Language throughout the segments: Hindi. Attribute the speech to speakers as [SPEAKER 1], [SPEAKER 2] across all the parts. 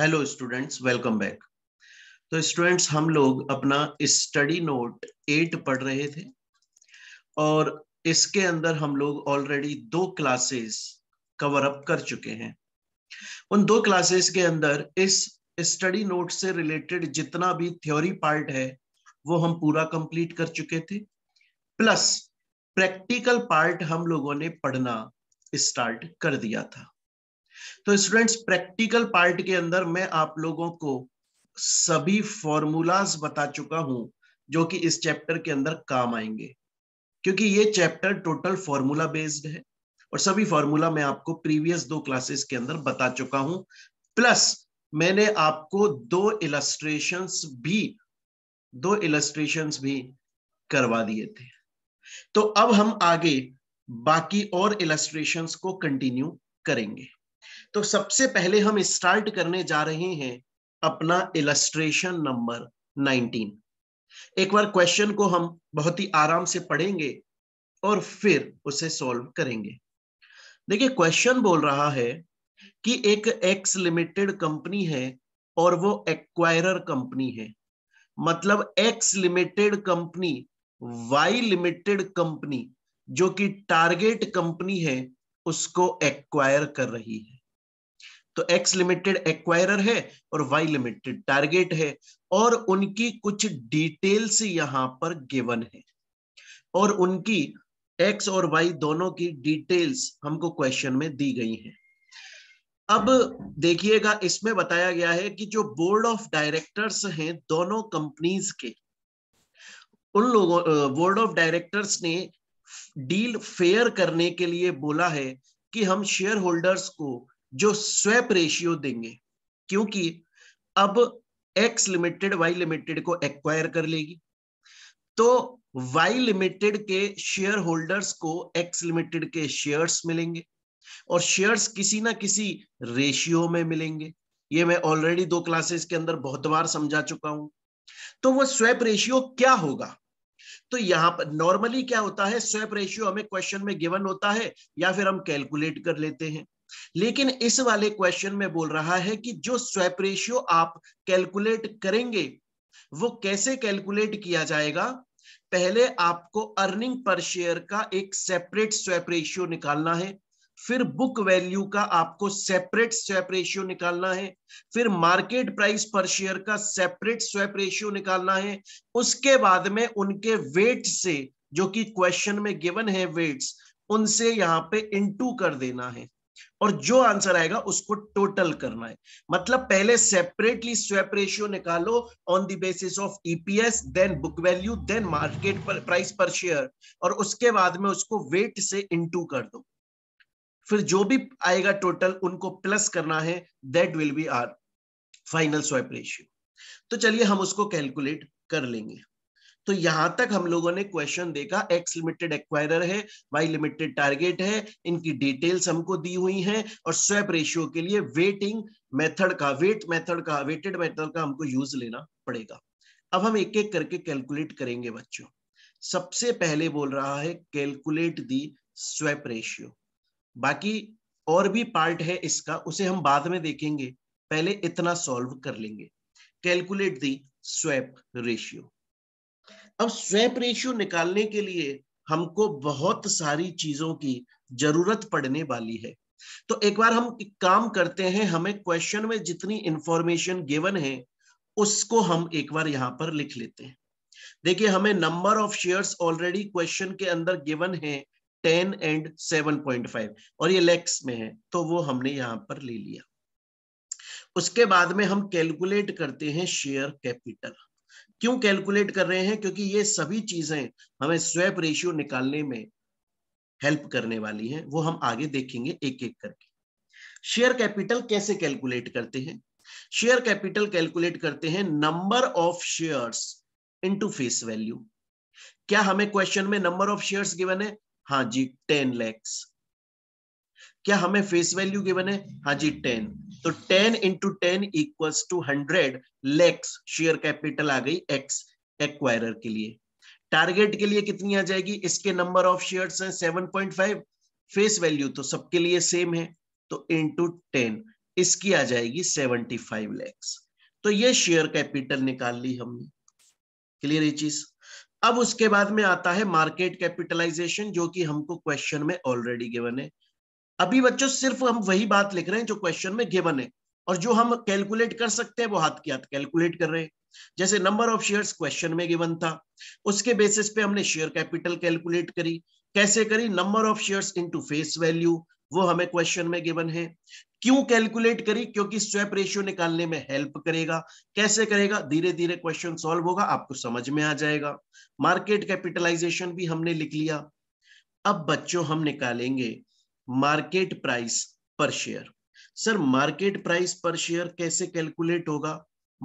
[SPEAKER 1] हेलो स्टूडेंट्स वेलकम बैक तो स्टूडेंट्स हम लोग अपना स्टडी नोट एट पढ़ रहे थे और इसके अंदर हम लोग ऑलरेडी दो क्लासेस कवर अप कर चुके हैं उन दो क्लासेस के अंदर इस स्टडी नोट से रिलेटेड जितना भी थ्योरी पार्ट है वो हम पूरा कंप्लीट कर चुके थे प्लस प्रैक्टिकल पार्ट हम लोगों ने पढ़ना स्टार्ट कर दिया था तो स्टूडेंट्स प्रैक्टिकल पार्ट के अंदर मैं आप लोगों को सभी फॉर्मूलाज बता चुका हूं जो कि इस चैप्टर के अंदर काम आएंगे क्योंकि ये चैप्टर टोटल फॉर्मूला बेस्ड है और सभी फॉर्मूला मैं आपको प्रीवियस दो क्लासेस के अंदर बता चुका हूं प्लस मैंने आपको दो इलस्ट्रेशंस भी दो इलस्ट्रेशन भी करवा दिए थे तो अब हम आगे बाकी और इलस्ट्रेशंस को कंटिन्यू करेंगे तो सबसे पहले हम स्टार्ट करने जा रहे हैं अपना इलस्ट्रेशन नंबर 19 एक बार क्वेश्चन को हम बहुत ही आराम से पढ़ेंगे और फिर उसे सॉल्व करेंगे देखिए क्वेश्चन बोल रहा है कि एक एक्स लिमिटेड कंपनी है और वो एक्वायरर कंपनी है मतलब X limited company Y limited company जो कि टारगेट कंपनी है उसको एक्वायर कर रही है तो एक्स लिमिटेड एक्वायरर है और वाई लिमिटेड टारगेट है और उनकी कुछ डिटेल्स यहां पर गिवन है और उनकी एक्स और वाई दोनों की डिटेल्स हमको क्वेश्चन में दी गई हैं अब देखिएगा इसमें बताया गया है कि जो बोर्ड ऑफ डायरेक्टर्स हैं दोनों कंपनीज के उन लोगों बोर्ड ऑफ डायरेक्टर्स ने डील फेयर करने के लिए बोला है कि हम शेयर होल्डर्स को जो स्वैप रेशियो देंगे क्योंकि अब एक्स लिमिटेड वाई लिमिटेड को एक्वायर कर लेगी तो वाई लिमिटेड के शेयर होल्डर्स को एक्स लिमिटेड के शेयर्स मिलेंगे और शेयर्स किसी ना किसी रेशियो में मिलेंगे ये मैं ऑलरेडी दो क्लासेस के अंदर बहुत बार समझा चुका हूं तो वो स्वैप रेशियो क्या होगा तो यहां पर नॉर्मली क्या होता है स्वैप रेशियो हमें क्वेश्चन में गिवन होता है या फिर हम कैलकुलेट कर लेते हैं लेकिन इस वाले क्वेश्चन में बोल रहा है कि जो स्वैप रेशियो आप कैलकुलेट करेंगे वो कैसे कैलकुलेट किया जाएगा पहले आपको अर्निंग पर शेयर का एक सेपरेट स्वैप रेशियो निकालना है फिर बुक वैल्यू का आपको सेपरेट स्वैप रेशियो निकालना है फिर मार्केट प्राइस पर शेयर का सेपरेट स्वैप रेशियो निकालना है उसके बाद में उनके वेट से जो कि क्वेश्चन में गिवन है वेट्स उनसे यहां पे इनटू कर देना है और जो आंसर आएगा उसको टोटल करना है मतलब पहले सेपरेटली स्वेप रेशियो निकालो on the basis of EPS then book value then market per, price पर शेयर और उसके बाद में उसको वेट से इनटू कर दो फिर जो भी आएगा टोटल उनको प्लस करना है that will be our final swap ratio तो चलिए हम उसको कैलकुलेट कर लेंगे तो यहां तक हम लोगों ने क्वेश्चन देखा एक्स लिमिटेड एक्वायरर है वाई लिमिटेड टारगेट है इनकी डिटेल्स हमको दी हुई हैं और स्वैप रेशियो के लिए वेटिंग मेथड का वेट मेथड का वेटेड मेथड का हमको यूज लेना पड़ेगा अब हम एक एक करके कैलकुलेट करेंगे बच्चों सबसे पहले बोल रहा है कैलकुलेट दी स्वैप रेशियो बाकी और भी पार्ट है इसका उसे हम बाद में देखेंगे पहले इतना सॉल्व कर लेंगे कैलकुलेट दी स्वैप रेशियो अब स्वैप रेशियो निकालने के लिए हमको बहुत सारी चीजों की जरूरत पड़ने वाली है तो एक बार हम एक काम करते हैं हमें क्वेश्चन में जितनी इंफॉर्मेशन गिवन है उसको हम एक बार यहां पर लिख लेते हैं देखिए हमें number of shares already question के अंदर गिवन है ten and seven point five और ये लेक्स में है तो वो हमने यहाँ पर ले लिया उसके बाद में हम कैलकुलेट करते हैं शेयर कैपिटल क्यों कैलकुलेट कर रहे हैं क्योंकि ये सभी चीजें हमें स्वैप रेशियो निकालने में हेल्प करने वाली हैं वो हम आगे देखेंगे एक एक करके शेयर कैपिटल कैसे कैलकुलेट करते हैं शेयर कैपिटल कैलकुलेट करते हैं number of shares into face value क्या हमें क्वेश्चन में नंबर ऑफ शेयर्स गिवन है हाँ जी टेन लैक्स क्या हमें फेस वैल्यू गिवन है हाँ जी टेन तो 10 into ten equal to hundred lakhs share capital आ गई एक्स एक्वायरर के लिए टारगेट के लिए कितनी आ जाएगी इसके नंबर ऑफ शेयर्स हैं 7.5 फेस वैल्यू तो सबके लिए सेम है तो इंटू टेन इसकी आ जाएगी 75 लैक्स तो ये शेयर कैपिटल निकाल ली हमने क्लियर ये चीज अब उसके बाद में आता है मार्केट कैपिटलाइजेशन जो कि हमको क्वेश्चन में ऑलरेडी गिवन है अभी बच्चों सिर्फ हम वही बात लिख रहे हैं जो क्वेश्चन में गिवन है और जो हम कैलकुलेट कर सकते हैं वो हाथ के हाथ कैलकुलेट कर रहे हैं जैसे नंबर ऑफ शेयर्स क्वेश्चन में गिवन था उसके बेसिस पे हमने शेयर कैपिटल कैलकुलेट करी कैसे करी number of shares into face value वो हमें क्वेश्चन में गिवन है क्यों कैलकुलेट करी क्योंकि स्वैप रेशियो निकालने में हेल्प करेगा कैसे करेगा धीरे धीरे क्वेश्चन सॉल्व होगा आपको समझ में आ जाएगा मार्केट कैपिटलाइजेशन भी हमने लिख लिया अब बच्चों हम निकालेंगे मार्केट प्राइस पर शेयर सर मार्केट प्राइस पर शेयर कैसे कैलकुलेट होगा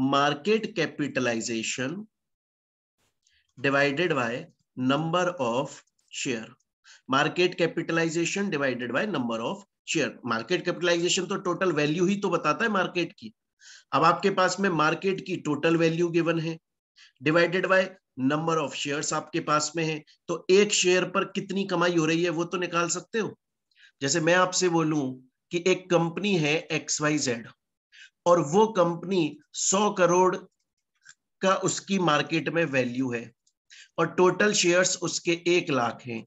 [SPEAKER 1] market capitalisation divided by number of share market capitalisation divided by number of share market capitalisation तो टोटल वैल्यू ही तो बताता है मार्केट की अब आपके पास में मार्केट की टोटल वैल्यू गिवन है divided by number of shares आपके पास में है तो एक शेयर पर कितनी कमाई हो रही है वो तो निकाल सकते हो जैसे मैं आपसे बोलूं कि एक कंपनी है एक्स वाई जेड और वो कंपनी 100 करोड़ का उसकी मार्केट में वैल्यू है और टोटल शेयर्स उसके एक लाख हैं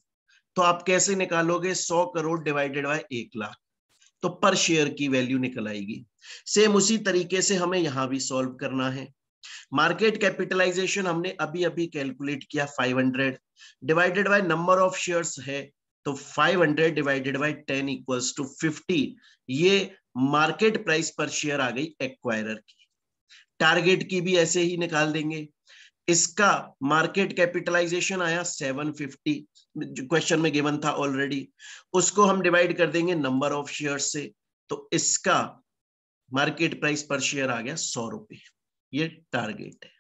[SPEAKER 1] तो आप कैसे निकालोगे 100 करोड़ डिवाइडेड बाय एक लाख तो पर शेयर की वैल्यू निकल आएगी सेम उसी तरीके से हमें यहां भी सॉल्व करना है मार्केट कैपिटलाइजेशन हमने अभी अभी कैलकुलेट किया 500 divided by number of shares है तो 500 डिवाइडेड बाय 10 इक्वल्स टू 50 ये मार्केट प्राइस पर शेयर आ गई एक्वायरर की टारगेट की भी ऐसे ही निकाल देंगे इसका मार्केट कैपिटलाइजेशन आया 750 क्वेश्चन में गिवन था ऑलरेडी उसको हम डिवाइड कर देंगे नंबर ऑफ शेयर से तो इसका मार्केट प्राइस पर शेयर आ गया सौ रुपए ये टारगेट है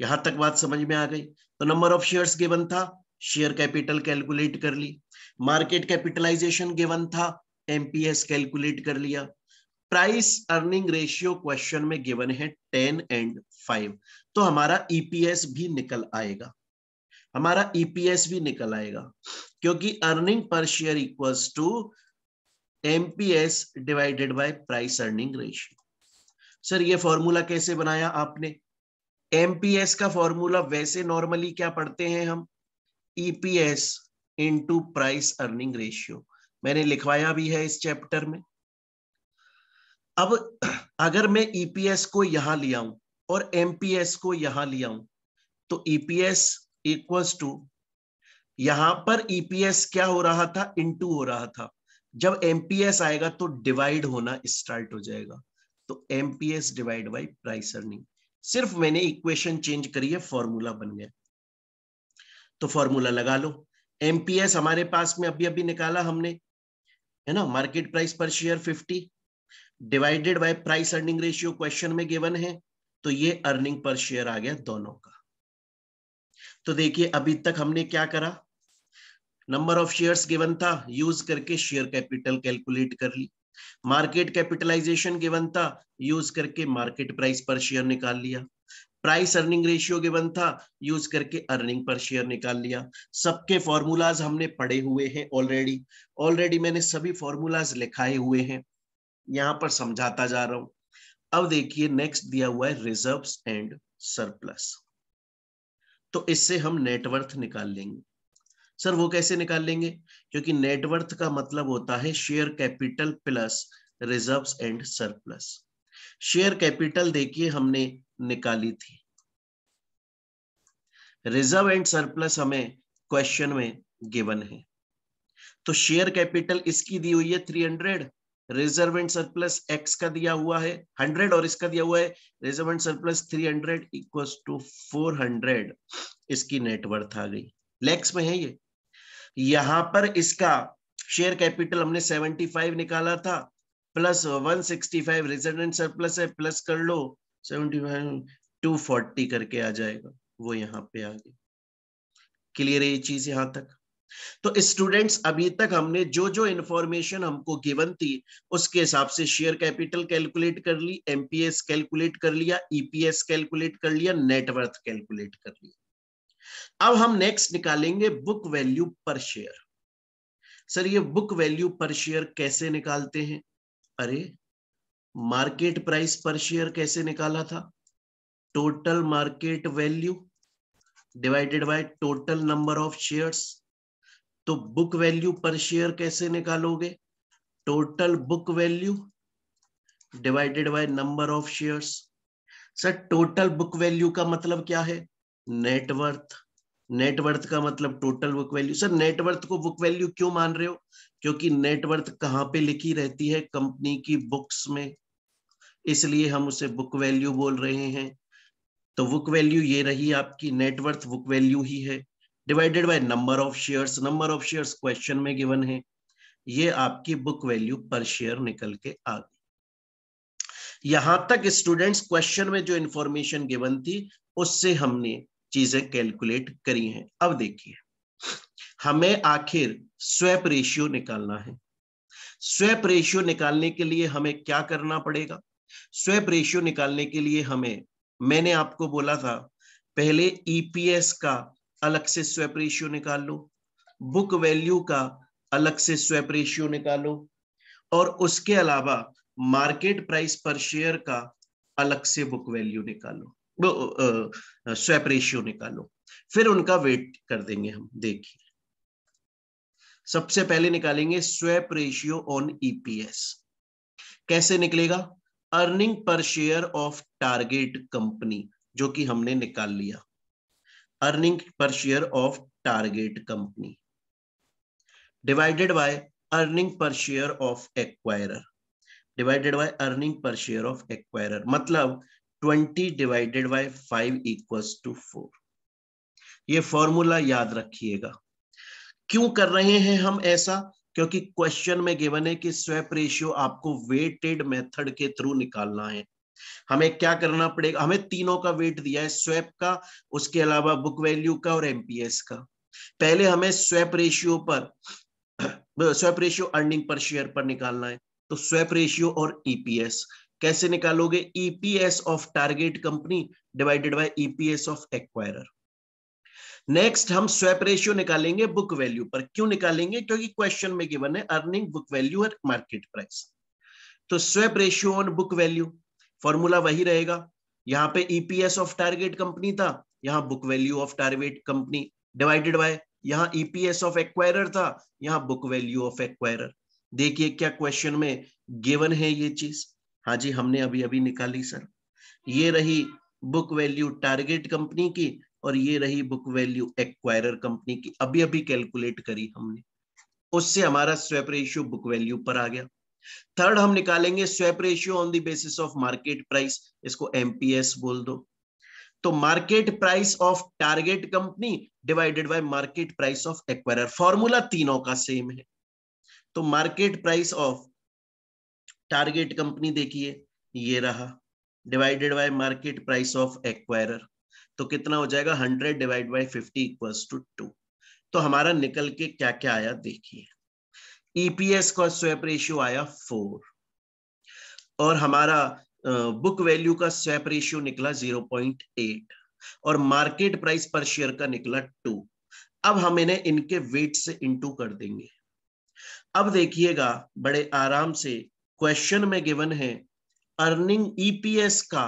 [SPEAKER 1] यहां तक बात समझ में आ गई तो नंबर ऑफ शेयर्स गिवन था शेयर कैपिटल कैलकुलेट कर ली मार्केट कैपिटलाइजेशन गिवन था एमपीएस कैलकुलेट कर लिया प्राइस अर्निंग रेशियो क्वेश्चन में गिवन है टेन एंड फाइव तो हमारा ईपीएस e भी निकल आएगा हमारा ईपीएस e भी निकल आएगा क्योंकि earning per share equals to MPS divided by price earning ratio sir ये फॉर्मूला कैसे बनाया आपने एमपीएस का फॉर्मूला वैसे नॉर्मली क्या पढ़ते हैं हम EPS into price earning ratio मैंने लिखवाया भी है इस चैप्टर में अब अगर मैं ईपीएस e को यहां लिया और एमपीएस को यहां लिया तो ईपीएस इक्वल्स टू यहां पर ईपीएस e क्या हो रहा था इनटू हो रहा था जब एमपीएस आएगा तो डिवाइड होना स्टार्ट हो जाएगा तो MPS divide by price earning सिर्फ मैंने इक्वेशन चेंज करी है फॉर्मूला बन गया तो फॉर्मूला लगा लो एमपीएस हमारे पास में अभी अभी निकाला हमने है ना मार्केट प्राइस पर share 50 divided by price earning ratio question में गिवन है तो ये अर्निंग पर शेयर आ गया दोनों का तो देखिए अभी तक हमने क्या करा नंबर ऑफ शेयर्स गिवन था यूज करके शेयर कैपिटल कैलकुलेट कर ली मार्केट कैपिटलाइजेशन गिवन था यूज करके मार्केट प्राइस पर शेयर निकाल लिया प्राइस अर्निंग रेशियो बन था यूज करके अर्निंग पर शेयर निकाल लिया सबके फॉर्मूलाज हमने पढ़े हुए हैं ऑलरेडी ऑलरेडी मैंने सभी फॉर्मूलाज लिखाए हुए हैं यहां पर समझाता जा रहा हूं अब देखिए नेक्स्ट दिया हुआ है रिजर्व एंड सरप्लस तो इससे हम नेटवर्थ निकाल लेंगे सर वो कैसे निकाल लेंगे क्योंकि नेटवर्थ का मतलब होता है share capital plus reserves and surplus share capital देखिए हमने निकाली थी रिजर्व एंड सरप्लस हमें क्वेश्चन में गिवन है तो शेयर कैपिटल इसकी दी हुई है three hundred reserve and surplus X का दिया हुआ है हंड्रेड और इसका दिया हुआ है reserve and surplus three hundred equal to four hundred इसकी नेटवर्थ आ गई लेक्स में है ये यहां पर इसका शेयर कैपिटल हमने 75 निकाला था प्लस 165 रिजर्वेंट सरप्लस है प्लस कर लो 75 240 करके आ जाएगा वो यहाँ पे आ गई क्लियर है ये चीज यहाँ तक तो स्टूडेंट्स अभी तक हमने जो जो इंफॉर्मेशन हमको गिवन थी उसके हिसाब से शेयर कैपिटल कैलकुलेट कर ली एमपीएस कैलकुलेट कर लिया ईपीएस e कैलकुलेट कर लिया नेटवर्थ कैलकुलेट कर लिया अब हम नेक्स्ट निकालेंगे book value per share sir ये बुक वैल्यू पर शेयर कैसे निकालते हैं अरे मार्केट प्राइस पर शेयर कैसे निकाला था total market value divided by total number of shares तो बुक वैल्यू पर शेयर कैसे निकालोगे total book value divided by number of shares sir total book value का मतलब क्या है नेटवर्थ नेटवर्थ का मतलब total book value sir net worth को बुक वैल्यू क्यों मान रहे हो क्योंकि नेटवर्थ कहाँ पे लिखी रहती है कंपनी की बुक्स में इसलिए हम उसे बुक वैल्यू बोल रहे हैं तो बुक वैल्यू ये रही आपकी नेटवर्थ बुक वैल्यू ही है divided by number of shares number of shares question में गिवन है ये आपकी बुक वैल्यू पर शेयर निकल के आ गई यहां तक स्टूडेंट्स क्वेश्चन में जो इंफॉर्मेशन गिवन थी उससे हमने चीजें कैलकुलेट करी हैं अब देखिए हमें आखिर स्वैप रेशियो निकालना है स्वैप रेशियो निकालने के लिए हमें क्या करना पड़ेगा स्वैप रेशियो निकालने के लिए हमें मैंने आपको बोला था पहले ईपीएस e का अलग से स्वैप रेशियो निकाल लो बुक वैल्यू का अलग से स्वैप रेशियो निकालो और उसके अलावा मार्केट प्राइस पर शेयर का अलग से बुक वैल्यू निकालो स्वैप रेशियो निकालो फिर उनका वेट कर देंगे हम देखिए सबसे पहले निकालेंगे स्वैप रेशियो ऑन ईपीएस कैसे निकलेगा earning per share of target company जो कि हमने निकाल लिया earning per share of target company divided by earning per share of acquirer divided by earning per share of acquirer मतलब twenty divided by five equals to four ये फॉर्मूला याद रखिएगा क्यों कर रहे हैं हम ऐसा क्योंकि क्वेश्चन में गिवन है कि स्वैप रेशियो आपको वेटेड मेथड के थ्रू निकालना है हमें क्या करना पड़ेगा हमें तीनों का वेट दिया है स्वैप का उसके अलावा बुक वैल्यू का और एमपीएस का पहले हमें स्वैप रेशियो पर swap ratio earning per share पर निकालना है तो स्वैप रेशियो और ईपीएस e कैसे निकालोगे EPS of target company divided by EPS of acquirer next हम स्वैप रेशियो निकालेंगे बुक वैल्यू पर क्यों निकालेंगे क्योंकि क्वेश्चन में गिवन है अर्निंग बुक वैल्यू और मार्केट प्राइस तो swap ratio on book value formula वही रहेगा यहाँ पे ईपीएस ऑफ टारगेट कंपनी था यहां book value of target company divided by यहाँ ईपीएस ऑफ एक्वायरर था यहां बुक वैल्यू ऑफ एक्वायरर देखिए क्या क्वेश्चन में गिवन है ये चीज हाँ जी हमने अभी अभी निकाली सर ये रही बुक वैल्यू टारगेट कंपनी की और ये रही बुक वैल्यू एक्वायरर कंपनी की अभी अभी कैलकुलेट करी हमने उससे हमारा स्वेप रेशियो बुक वैल्यू पर आ गया थर्ड हम निकालेंगे swap ratio on the basis of market price इसको एमपीएस बोल दो तो market price of target company divided by market price of acquirer formula तीनों का सेम है तो market price of target company देखिए ये रहा divided by market price of acquirer तो कितना हो जाएगा hundred divide by fifty equal to two तो हमारा निकल के क्या क्या आया देखिए ईपीएस का स्वैप रेशियो आया फोर और हमारा बुक वैल्यू का स्वैप रेशियो निकला जीरो पॉइंट एट और मार्केट प्राइस पर शेयर का निकला टू अब हम इन्हें इनके वेट से इंटू कर देंगे अब देखिएगा बड़े आराम से क्वेश्चन में गिवन है अर्निंग ईपीएस e का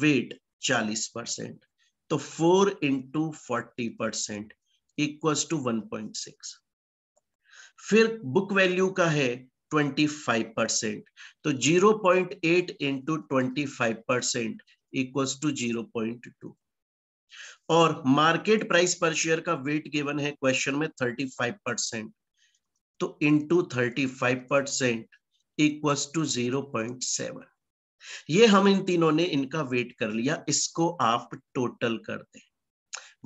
[SPEAKER 1] वेट 40 परसेंट तो 4 into forty percent equal to six फिर बुक वैल्यू का है 25 परसेंट तो 0.8 into twenty percent equals to two और मार्केट प्राइस पर शेयर का वेट गिवन है क्वेश्चन में 35 परसेंट तो into five percent equals to zero point seven ये हम इन तीनों ने इनका वेट कर लिया इसको आप टोटल कर दें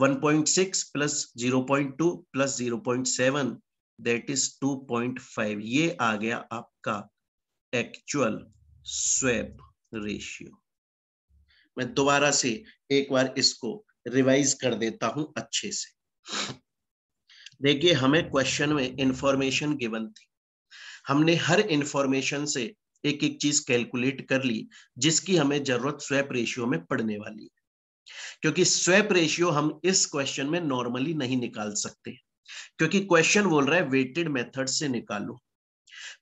[SPEAKER 1] 1.6 प्लस 0.2 प्लस 0.7 दैट इज 2.5 ये आ गया आपका एक्चुअल स्वेप रेशियो मैं दोबारा से एक बार इसको रिवाइज कर देता हूं अच्छे से देखिए हमें क्वेश्चन में इंफॉर्मेशन गिवन थी हमने हर इंफॉर्मेशन से एक एक चीज कैलकुलेट कर ली जिसकी हमें जरूरत स्वैप रेशियो में पड़ने वाली है क्योंकि स्वैप रेशियो हम इस क्वेश्चन में नॉर्मली नहीं निकाल सकते क्योंकि क्वेश्चन बोल रहा है वेटेड मेथड से निकालो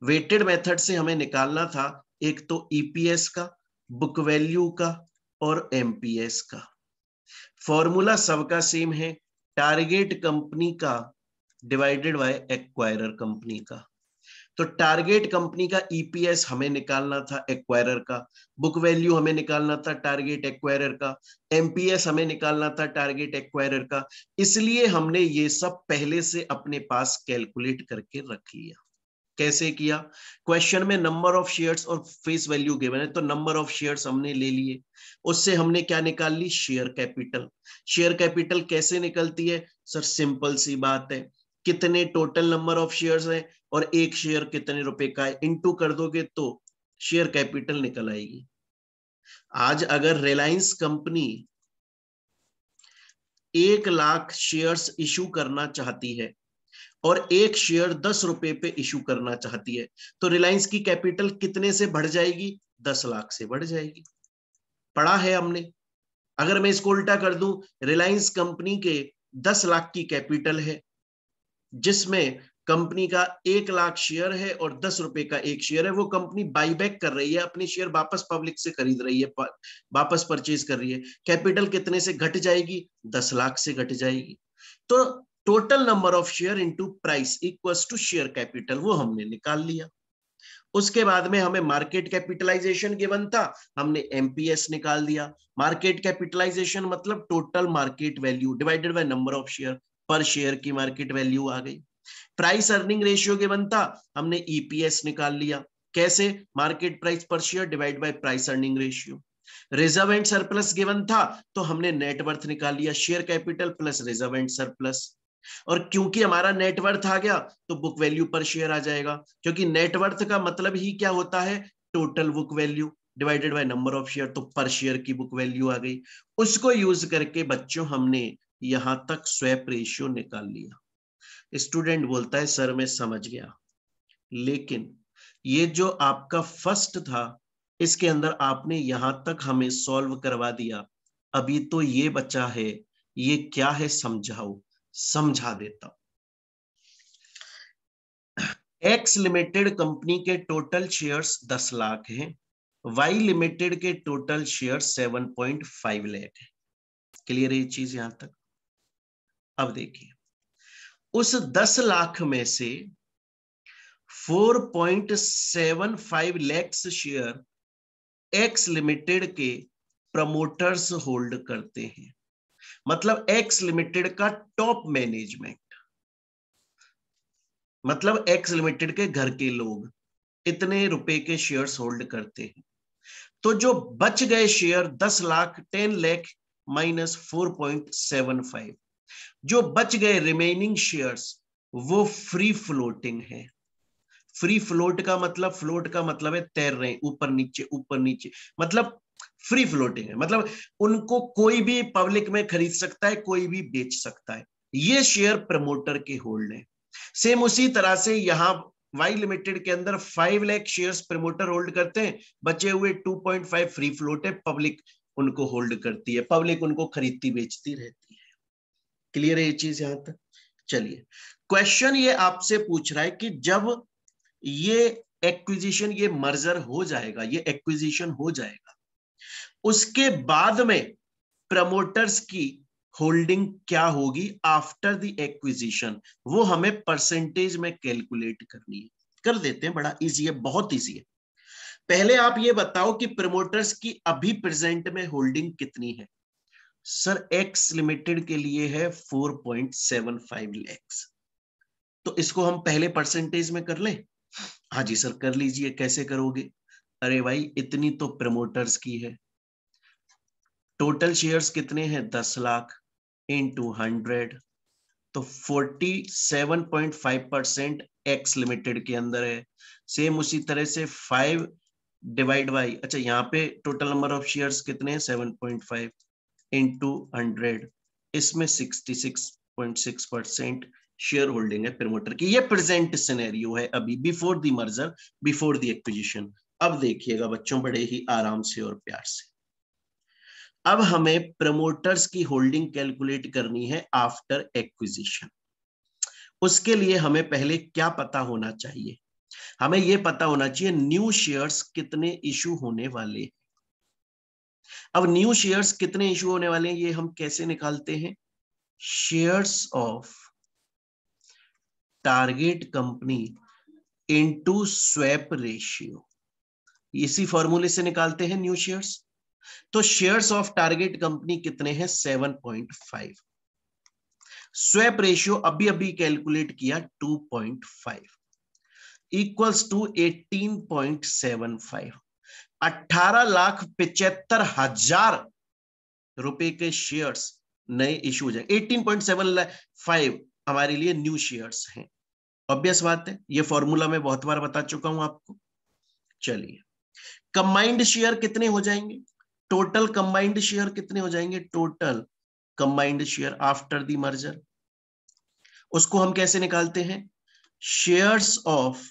[SPEAKER 1] वेटेड मेथड से हमें निकालना था एक तो ईपीएस e का बुक वैल्यू का और एमपीएस का फॉर्मूला सबका सेम है टारगेट कंपनी का डिवाइडेड बाय एक्वायरर कंपनी का तो टारगेट कंपनी का ईपीएस e हमें निकालना था एक्वायरर का बुक वैल्यू हमें निकालना था टारगेट एक्वायरर का एमपीएस हमें निकालना था टारगेट एक्वायरर का इसलिए हमने ये सब पहले से अपने पास कैलकुलेट करके रख लिया कैसे किया क्वेश्चन में नंबर ऑफ शेयर्स और फेस वैल्यू गिवन है तो नंबर ऑफ शेयर्स हमने ले लिए उससे हमने क्या निकाल ली शेयर कैपिटल शेयर कैपिटल कैसे निकलती है सर सिंपल सी बात है कितने टोटल नंबर ऑफ शेयर्स हैं और एक शेयर कितने रुपए का है इनटू कर दोगे तो शेयर कैपिटल निकल आएगी आज अगर रिलायंस कंपनी एक लाख शेयर्स इशू करना चाहती है और एक शेयर दस रुपए पे इशू करना चाहती है तो रिलायंस की कैपिटल कितने से बढ़ जाएगी दस लाख से बढ़ जाएगी पढ़ा है हमने अगर मैं इसको उल्टा कर दूं रिलायंस कंपनी के दस लाख की कैपिटल है जिसमें कंपनी का एक लाख शेयर है और दस रुपए का एक शेयर है वो कंपनी बाईबैक कर रही है अपने शेयर वापस पब्लिक से खरीद रही है वापस परचेज कर रही है कैपिटल कितने से घट जाएगी दस लाख से घट जाएगी तो total number of share into price equals to share capital वो हमने निकाल लिया उसके बाद में हमें मार्केट कैपिटलाइजेशन गिवन था हमने एमपीएस निकाल दिया मार्केट कैपिटलाइजेशन मतलब total market value divided by number of share per share की मार्केट वैल्यू आ गई प्राइस अर्निंग रेशियो के बनता हमने ईपीएस e निकाल लिया कैसे मार्केट प्राइस पर share divide by price earning ratio reserve and surplus given था तो हमने नेटवर्थ निकाल लिया share capital plus reserve and surplus और क्योंकि हमारा नेटवर्थ आ गया तो बुक वैल्यू पर शेयर आ जाएगा क्योंकि नेटवर्थ का मतलब ही क्या होता है total book value divided by number of share तो पर शेयर की बुक वैल्यू आ गई उसको यूज करके बच्चों हमने यहां तक स्वैप रेशियो निकाल लिया स्टूडेंट बोलता है सर मैं समझ गया लेकिन ये जो आपका फर्स्ट था इसके अंदर आपने यहां तक हमें सॉल्व करवा दिया अभी तो ये बचा है ये क्या है समझाओ समझा देता एक्स लिमिटेड कंपनी के टोटल शेयर्स दस लाख हैं वाई लिमिटेड के total share seven point five lakh है क्लियर है ये चीज यहां तक अब देखिए उस दस लाख में से 4.75 लैक्स शेयर एक्स लिमिटेड के प्रमोटर्स होल्ड करते हैं मतलब एक्स लिमिटेड का टॉप मैनेजमेंट मतलब एक्स लिमिटेड के घर के लोग इतने रुपए के शेयर्स होल्ड करते हैं तो जो बच गए शेयर 10 लाख 10 लाख माइनस 4.75 जो बच गए रिमेनिंग शेयर्स वो फ्री फ्लोटिंग है फ्री फ्लोट का मतलब फ्लोट का मतलब है तैर रहे ऊपर नीचे ऊपर नीचे मतलब फ्री फ्लोटिंग है मतलब उनको कोई भी पब्लिक में खरीद सकता है कोई भी बेच सकता है ये शेयर प्रमोटर के होल्ड है सेम उसी तरह से यहां वाई लिमिटेड के अंदर five lakh shares promoter hold करते हैं बचे हुए two point five free float है पब्लिक उनको होल्ड करती है पब्लिक उनको खरीदती बेचती रहती है क्लियर है ये चीज यहां तक चलिए क्वेश्चन ये आपसे पूछ रहा है कि जब ये एक्विजिशन ये मर्जर हो जाएगा ये एक्विजिशन हो जाएगा उसके बाद में प्रमोटर्स की होल्डिंग क्या होगी आफ्टर द एक्विजिशन वो हमें परसेंटेज में कैलकुलेट करनी है कर देते हैं बड़ा इजी है बहुत इजी है पहले आप ये बताओ कि प्रमोटर्स की अभी प्रेजेंट में होल्डिंग कितनी है सर एक्स लिमिटेड के लिए है 4.75 लैक्स तो इसको हम पहले परसेंटेज में कर ले हाँ जी सर कर लीजिए कैसे करोगे अरे भाई इतनी तो प्रमोटर्स की है टोटल शेयर्स कितने हैं दस लाख इन टू हंड्रेड तो forty seven point five percent X limited के अंदर है सेम उसी तरह से फाइव डिवाइड बाई अच्छा यहाँ पे टोटल नंबर ऑफ शेयर्स कितने हैं seven point five into hundred इसमें sixty six point six percent shareholding है प्रमोटर की ये प्रेजेंट सिनेरियो है अभी before the merger before the acquisition अब देखिएगा बच्चों बड़े ही आराम से और प्यार से अब हमें प्रमोटर्स की होल्डिंग कैलकुलेट करनी है आफ्टर एक्विजिशन उसके लिए हमें पहले क्या पता होना चाहिए हमें यह पता होना चाहिए न्यू शेयर्स कितने इशू होने वाले हैं अब न्यू शेयर्स कितने इशू होने वाले हैं ये हम कैसे निकालते हैं shares of target company into swap ratio इसी फॉर्मूले से निकालते हैं न्यू शेयर्स तो शेयर्स ऑफ टारगेट कंपनी कितने हैं seven point five swap ratio अभी अभी कैलकुलेट किया two point five equals to point seven five अठारह लाख पिचहत्तर हजार रुपए के शेयर्स नए इशू हो जाए एटीन पॉइंट सेवन फाइव हमारे लिए न्यू शेयर्स हैं ऑब्वियस बात है ये फॉर्मूला मैं बहुत बार बता चुका हूं आपको चलिए कंबाइंड शेयर कितने हो जाएंगे टोटल कंबाइंड शेयर कितने हो जाएंगे total combined share after the merger उसको हम कैसे निकालते हैं shares of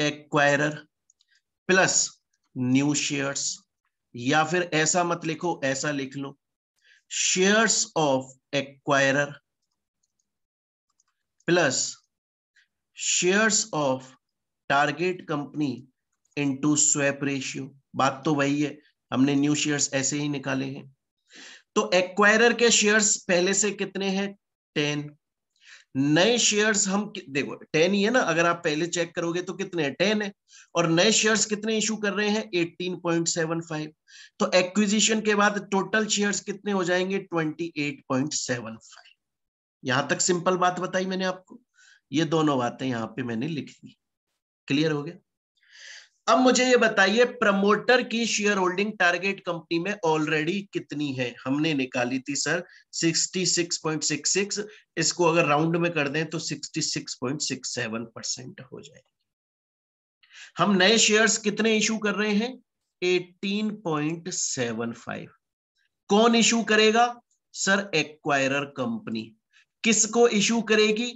[SPEAKER 1] acquirer plus new shares या फिर ऐसा मत लिखो ऐसा लिख लो shares of acquirer plus shares of target company into swap ratio बात तो वही है हमने न्यू शेयर्स ऐसे ही निकाले हैं तो एक्वायरर के शेयर्स पहले से कितने हैं टेन नए शेयर्स हम देखो टेन ही है ना अगर आप पहले चेक करोगे तो कितने टेन है और नए शेयर्स कितने इशू कर रहे हैं पॉइंट सेवन फाइव तो एक्विजिशन के बाद टोटल शेयर्स कितने हो जाएंगे twenty eight point seven five यहां तक सिंपल बात बताई मैंने आपको ये दोनों बातें यहां पे मैंने लिख दी क्लियर हो गया अब मुझे ये बताइए प्रमोटर की शेयर होल्डिंग टारगेट कंपनी में ऑलरेडी कितनी है हमने निकाली थी सर 66.66 इसको अगर राउंड में कर दें तो 66.67 परसेंट हो जाएगी हम नए शेयर्स कितने इशू कर रहे हैं 18.75 कौन इशू करेगा सर एक्वायरर कंपनी किसको इशू करेगी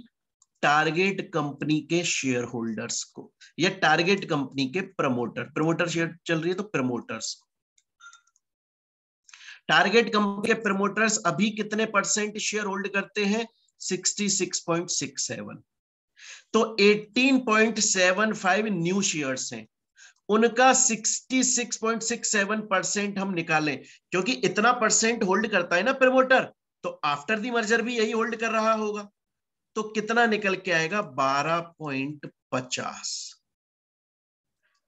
[SPEAKER 1] टारगेट कंपनी के शेयर होल्डर्स को या टारगेट कंपनी के प्रमोटर प्रमोटर शेयर चल रही है तो प्रमोटर्स को टारगेट कंपनी के प्रमोटर्स अभी कितने परसेंट शेयर होल्ड करते हैं 66.67 तो 18.75 न्यू शेयर्स हैं उनका 66.67 परसेंट हम निकालें क्योंकि इतना परसेंट होल्ड करता है ना प्रमोटर तो आफ्टर दी मर्जर भी यही होल्ड कर रहा होगा तो कितना निकल के आएगा बारह पॉइंट पचास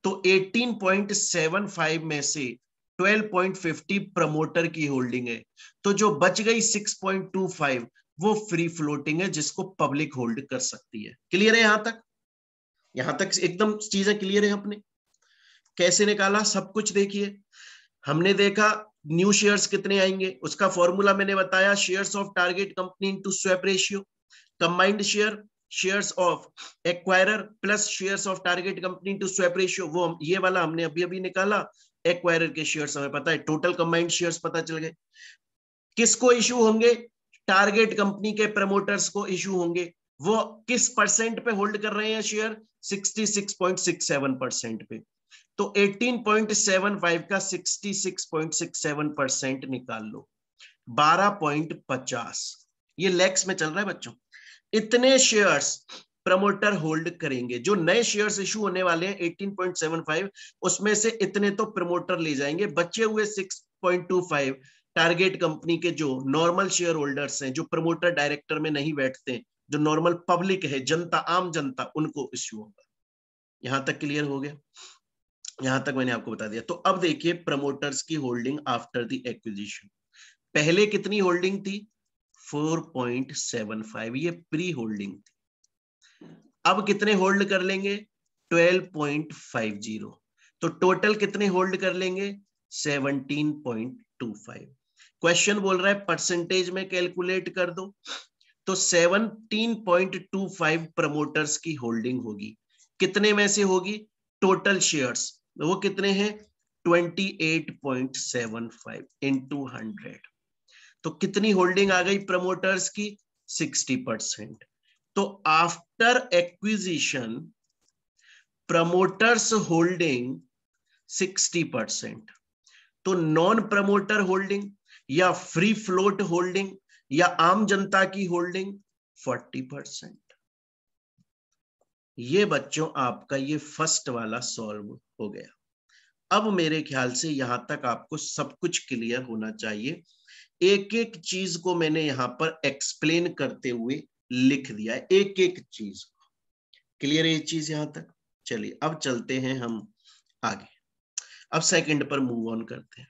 [SPEAKER 1] तो एटीन पॉइंट सेवन फाइव में से ट्वेल्व पॉइंट फिफ्टी प्रमोटर की होल्डिंग है तो जो बच गई सिक्स पॉइंट टू फाइव वो फ्री फ्लोटिंग है जिसको पब्लिक होल्ड कर सकती है क्लियर है यहां तक यहां तक एकदम चीजें क्लियर है अपने कैसे निकाला सब कुछ देखिए हमने देखा न्यू शेयर्स कितने आएंगे उसका फॉर्मूला मैंने बताया shares of target company into swap ratio combined share shares of acquirer plus shares of target company to swap ratio वो हम ये वाला हमने अभी अभी निकाला एक्वायरर के शेयर्स हमें पता है टोटल कंबाइंड शेयर्स पता चल गए किसको इशू होंगे टारगेट कंपनी के प्रमोटर्स को इशू होंगे वो किस परसेंट पे होल्ड कर रहे हैं शेयर 66.67 परसेंट पे तो 18.75 का 66.67 परसेंट निकाल लो 12.50 ये लेक्स में चल रहा है बच्चों इतने शेयर्स प्रमोटर होल्ड करेंगे जो नए शेयर्स इशू होने वाले हैं 18.75 उसमें से इतने तो प्रमोटर ले जाएंगे बचे हुए 6.25 टारगेट कंपनी के जो नॉर्मल शेयर होल्डर्स हैं जो प्रमोटर डायरेक्टर में नहीं बैठते जो नॉर्मल पब्लिक है जनता आम जनता उनको इश्यू होगा यहां तक क्लियर हो गया यहां तक मैंने आपको बता दिया तो अब देखिए प्रमोटर्स की होल्डिंग आफ्टर दी एक्विजिशन पहले कितनी होल्डिंग थी 4.75 ये प्री होल्डिंग थी अब कितने होल्ड कर लेंगे 12.50 तो टोटल कितने होल्ड कर लेंगे 17.25 क्वेश्चन बोल रहा है परसेंटेज में कैलकुलेट कर दो तो 17.25 प्रमोटर्स की होल्डिंग होगी कितने में से होगी टोटल शेयर्स वो कितने हैं 28.75 एट पॉइंट इनटू 100 तो कितनी होल्डिंग आ गई प्रमोटर्स की 60 परसेंट तो after acquisition promoters holding 60 percent तो नॉन प्रमोटर होल्डिंग या फ्री फ्लोट होल्डिंग या आम जनता की होल्डिंग 40 परसेंट ये बच्चों आपका ये फर्स्ट वाला सॉल्व हो गया अब मेरे ख्याल से यहां तक आपको सब कुछ क्लियर होना चाहिए एक एक चीज को मैंने यहां पर एक्सप्लेन करते हुए लिख दिया एक एक चीज क्लियर है ये चीज यहां तक चलिए अब चलते हैं हम आगे अब सेकंड पर मूव ऑन करते हैं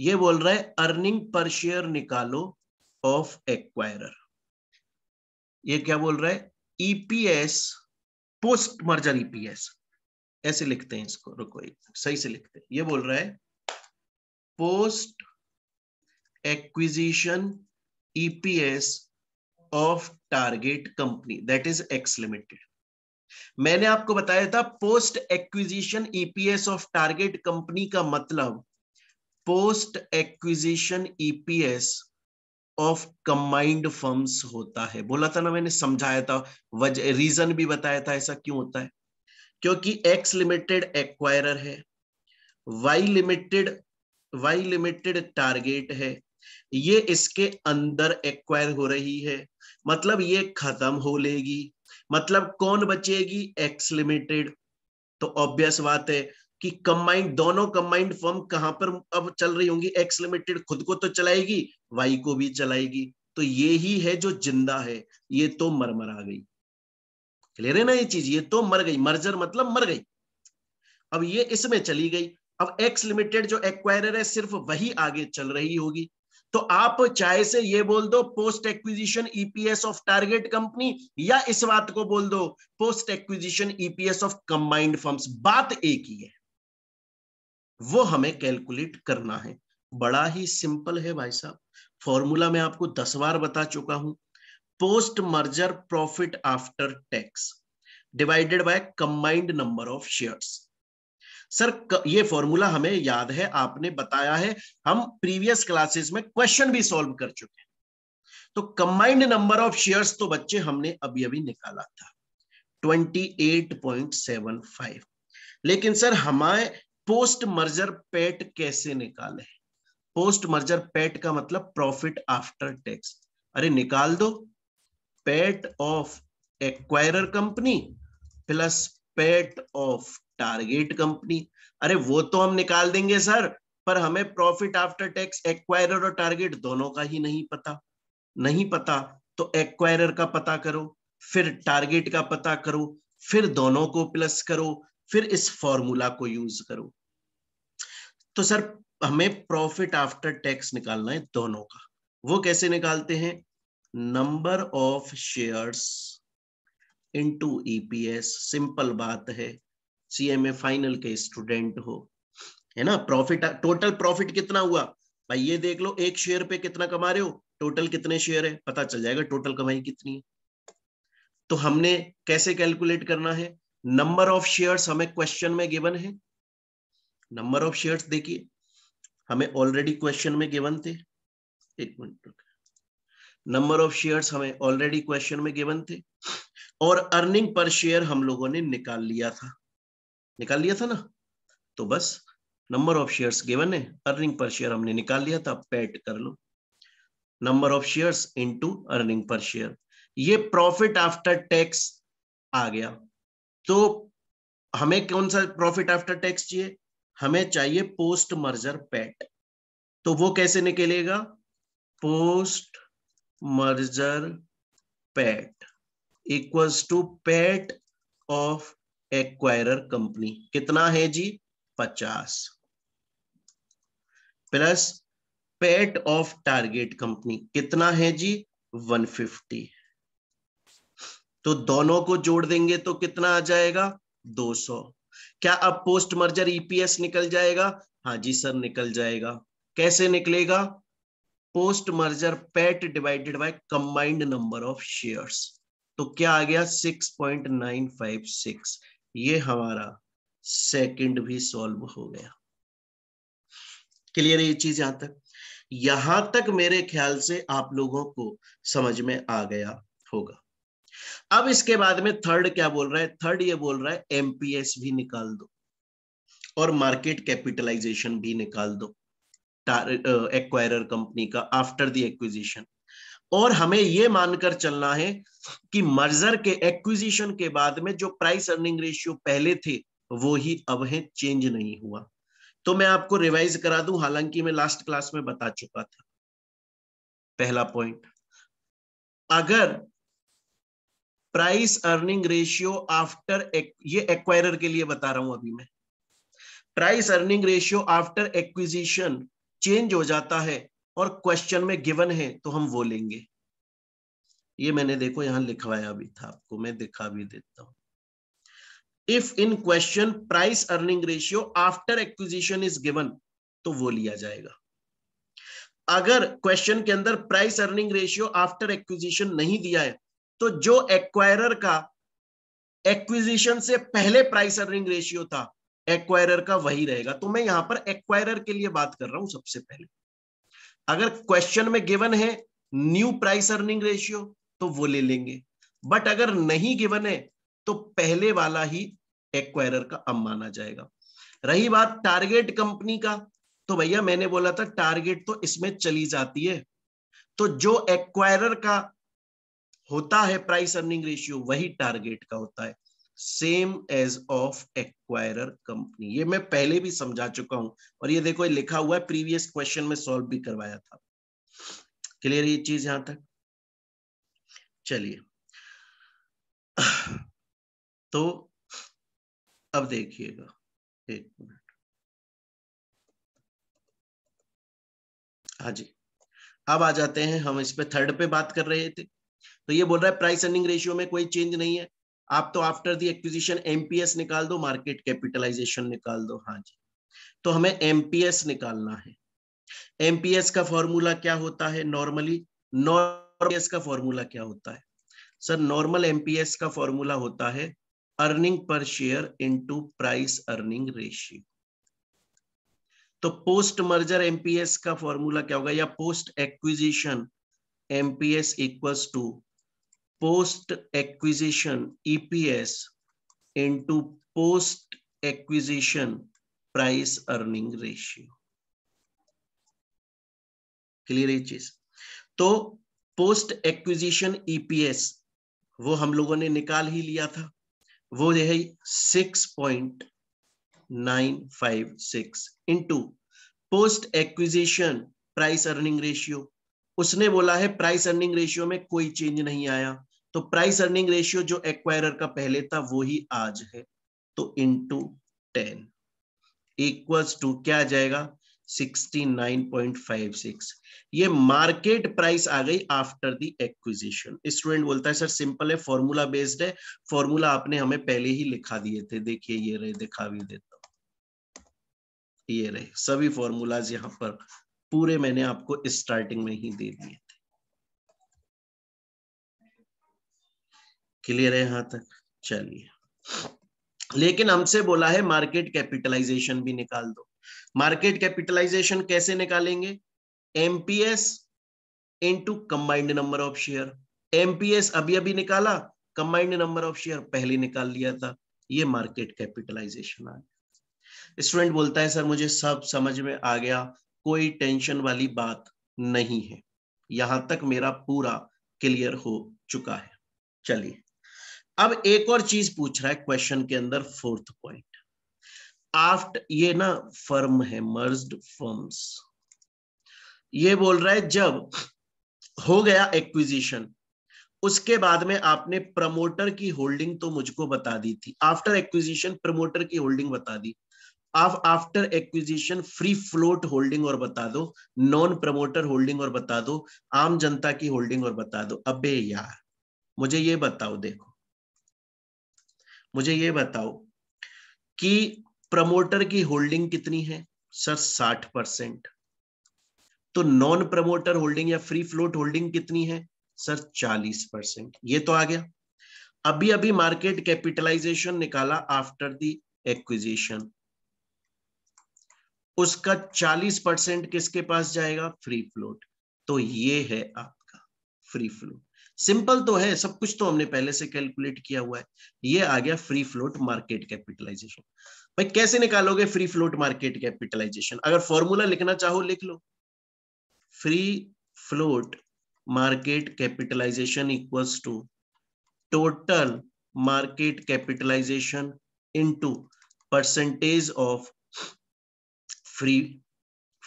[SPEAKER 1] ये बोल रहा है अर्निंग पर शेयर निकालो ऑफ एक्वायरर ये क्या बोल रहा है ईपीएस पोस्ट मर्जर ईपीएस ऐसे लिखते हैं इसको रुको सही से लिखते हैं ये बोल रहा है post acquisition EPS of target company that is X Limited. मैंने आपको बताया था post acquisition EPS of target company का मतलब post acquisition EPS of combined firms होता है बोला था ना मैंने समझाया था वजह रीजन भी बताया था ऐसा क्यों होता है क्योंकि एक्स लिमिटेड एक्वायरर है Y limited Y limited target है ये इसके अंदर एक्वायर हो रही है मतलब ये खत्म हो लेगी मतलब कौन बचेगी एक्स लिमिटेड तो ऑब्वियस बात है कि कंबाइंड दोनों कंबाइंड फर्म कहां पर अब चल रही होंगी एक्स लिमिटेड खुद को तो चलाएगी वाई को भी चलाएगी तो ये ही है जो जिंदा है ये तो मर मर आ गई क्लियर है ना ये चीज ये तो मर गई मर्जर मतलब मर गई अब ये इसमें चली गई अब एक्स लिमिटेड जो एक्वायर है सिर्फ वही आगे चल रही होगी तो आप चाहे से ये बोल दो post acquisition EPS of target company या इस बात को बोल दो post acquisition EPS of combined firms बात एक ही है वो हमें कैलकुलेट करना है बड़ा ही सिंपल है भाई साहब फॉर्मूला मैं आपको दस बार बता चुका हूं post merger profit after tax divided by combined number of shares sir ये फॉर्मूला हमें याद है आपने बताया है हम प्रीवियस क्लासेस में क्वेश्चन भी सॉल्व कर चुके हैं तो कंबाइंड नंबर ऑफ शेयर्स तो बच्चे हमने अभी अभी निकाला था 28.75 लेकिन सर हमारे पोस्ट मर्जर पेट कैसे निकाले पोस्ट मर्जर पेट का मतलब प्रॉफिट आफ्टर टैक्स अरे निकाल दो PAT of acquire company plus PAT of target company अरे वो तो हम निकाल देंगे सर पर हमें प्रॉफिट आफ्टर टैक्स एक्वायरर और टारगेट दोनों का ही नहीं पता नहीं पता तो एक्वायरर का पता करो फिर टारगेट का पता करो फिर दोनों को प्लस करो फिर इस फॉर्मूला को यूज करो तो सर हमें प्रॉफिट आफ्टर टैक्स निकालना है दोनों का वो कैसे निकालते हैं number of shares into EPS simple बात है सीएमए फाइनल के स्टूडेंट हो है ना प्रॉफिट टोटल प्रॉफिट कितना हुआ भाई ये देख लो एक शेयर पे कितना कमा रहे हो टोटल कितने शेयर है पता चल जाएगा टोटल कमाई कितनी है तो हमने कैसे कैलकुलेट करना है नंबर ऑफ शेयर्स हमें क्वेश्चन में गिवन है नंबर ऑफ शेयर्स देखिए हमें ऑलरेडी क्वेश्चन में गिवन थे एक मिनट नंबर ऑफ शेयर्स हमें ऑलरेडी क्वेश्चन में गिवन थे और अर्निंग पर शेयर हम लोगों ने निकाल लिया था निकाल लिया था ना तो बस नंबर ऑफ शेयर्स गिवन है अर्निंग पर शेयर हमने निकाल लिया था पेट कर लो number of shares into earning per share ये प्रॉफिट आफ्टर टैक्स आ गया तो हमें कौन सा प्रॉफिट आफ्टर टैक्स चाहिए हमें चाहिए पोस्ट मर्जर पेट तो वो कैसे निकलेगा post merger PAT equals to PAT of acquirer company कितना है जी पचास plus PAT of target company कितना है जी 150 तो दोनों को जोड़ देंगे तो कितना आ जाएगा 200 क्या अब पोस्ट मर्जर ईपीएस निकल जाएगा हाँ जी सर निकल जाएगा कैसे निकलेगा post merger PAT divided by combined number of shares तो क्या आ गया 6.956 ये हमारा सेकंड भी सॉल्व हो गया क्लियर है ये चीज यहां तक यहां तक मेरे ख्याल से आप लोगों को समझ में आ गया होगा अब इसके बाद में थर्ड क्या बोल रहा है थर्ड ये बोल रहा है एमपीएस भी निकाल दो और मार्केट कैपिटलाइजेशन भी निकाल दो एक्वायरर कंपनी का आफ्टर द एक्विजिशन और हमें यह मानकर चलना है कि मर्जर के एक्विजिशन के बाद में जो प्राइस अर्निंग रेशियो पहले थे वो ही अब है चेंज नहीं हुआ तो मैं आपको रिवाइज करा दूं हालांकि मैं लास्ट क्लास में बता चुका था पहला पॉइंट अगर प्राइस अर्निंग रेशियो आफ्टर ये एक्वायरर के लिए बता रहा हूं अभी मैं price earning ratio after acquisition change हो जाता है और क्वेश्चन में गिवन है तो हम वो लेंगे ये मैंने देखो यहां लिखवाया भी था आपको मैं दिखा भी देता हूं if in question price earning ratio after acquisition is given तो वो लिया जाएगा अगर क्वेश्चन के अंदर price earning ratio after acquisition नहीं दिया है तो जो एक्वायरर का एक्विजिशन से पहले प्राइस अर्निंग रेशियो था एक्वायरर का वही रहेगा तो मैं यहां पर एक्वायरर के लिए बात कर रहा हूं सबसे पहले अगर क्वेश्चन में गिवन है न्यू प्राइस अर्निंग रेशियो तो वो ले लेंगे बट अगर नहीं गिवन है तो पहले वाला ही एक्वायरर का अब माना जाएगा रही बात टारगेट कंपनी का तो भैया मैंने बोला था टारगेट तो इसमें चली जाती है तो जो एक्वायरर का होता है प्राइस अर्निंग रेशियो वही टारगेट का होता है same as of acquirer company ये मैं पहले भी समझा चुका हूं और ये देखो ये लिखा हुआ है प्रीवियस क्वेश्चन में सॉल्व भी करवाया था क्लियर ये चीज यहां तक चलिए तो अब देखिएगा एक मिनट हाँ जी अब आ जाते हैं हम इस पे थर्ड पे बात कर रहे थे तो ये बोल रहा है प्राइस अर्निंग रेशियो में कोई चेंज नहीं है आप तो आफ्टर दी एक्विजिशन एमपीएस निकाल दो मार्केट कैपिटलाइजेशन निकाल दो हाँ जी तो हमें एमपीएस निकालना है एमपीएस का फॉर्मूला क्या होता है नॉर्मली नॉर्मल का फॉर्मूला क्या होता है सर नॉर्मल एमपीएस का फॉर्मूला होता है earning per share into price earning ratio तो पोस्ट मर्जर एमपीएस का फॉर्मूला क्या होगा या post acquisition MPS equals to post acquisition EPS into post acquisition price earning ratio. Clear चीज तो पोस्ट एक्विजिशन ईपीएस वो हम लोगों ने निकाल ही लिया था वो जो है six point nine five six into post acquisition price earning ratio उसने बोला है प्राइस अर्निंग रेशियो में कोई चेंज नहीं आया तो प्राइस अर्निंग रेशियो जो एक्वायरर का पहले था वो ही आज है तो इंटू टेन इक्वल्स टू क्या जाएगा 69.56 ये मार्केट प्राइस आ गई आफ्टर दी एक्विजिशन स्टूडेंट बोलता है सर सिंपल है फॉर्मूला बेस्ड है फॉर्मूला आपने हमें पहले ही लिखा दिए थे देखिए ये रहे दिखा भी देता हूं ये रहे सभी फॉर्मूलाज यहां पर पूरे मैंने आपको स्टार्टिंग में ही दे दिए क्लियर है यहां तक चलिए लेकिन हमसे बोला है मार्केट कैपिटलाइजेशन भी निकाल दो मार्केट कैपिटलाइजेशन कैसे निकालेंगे MPS into combined number of share MPS अभी अभी निकाला कंबाइंड नंबर ऑफ शेयर पहले निकाल लिया था ये मार्केट कैपिटलाइजेशन आ गया स्टूडेंट बोलता है सर मुझे सब समझ में आ गया कोई टेंशन वाली बात नहीं है यहां तक मेरा पूरा क्लियर हो चुका है चलिए अब एक और चीज पूछ रहा है क्वेश्चन के अंदर फोर्थ पॉइंट आफ्ट ये ना फर्म है मर्ज्ड फर्म्स ये बोल रहा है जब हो गया एक्विजिशन उसके बाद में आपने प्रमोटर की होल्डिंग तो मुझको बता दी थी आफ्टर एक्विजिशन प्रमोटर की होल्डिंग बता दी आप after acquisition free float holding और बता दो नॉन प्रमोटर होल्डिंग और बता दो आम जनता की होल्डिंग और बता दो अबे यार मुझे ये बताओ देखो मुझे ये बताओ कि प्रमोटर की होल्डिंग कितनी है सर साठ परसेंट तो नॉन प्रमोटर होल्डिंग या फ्री फ्लोट होल्डिंग कितनी है सर चालीस परसेंट ये तो आ गया अभी अभी मार्केट कैपिटलाइजेशन निकाला आफ्टर दी एक्विजिशन उसका 40 परसेंट किसके पास जाएगा फ्री फ्लोट तो ये है आपका फ्री फ्लोट सिंपल तो है सब कुछ तो हमने पहले से कैलकुलेट किया हुआ है ये आ गया फ्री फ्लोट मार्केट कैपिटलाइजेशन भाई कैसे निकालोगे फ्री फ्लोट मार्केट कैपिटलाइजेशन अगर फॉर्मूला लिखना चाहो लिख लो free float market capitalization equals to total market capitalization into percentage of free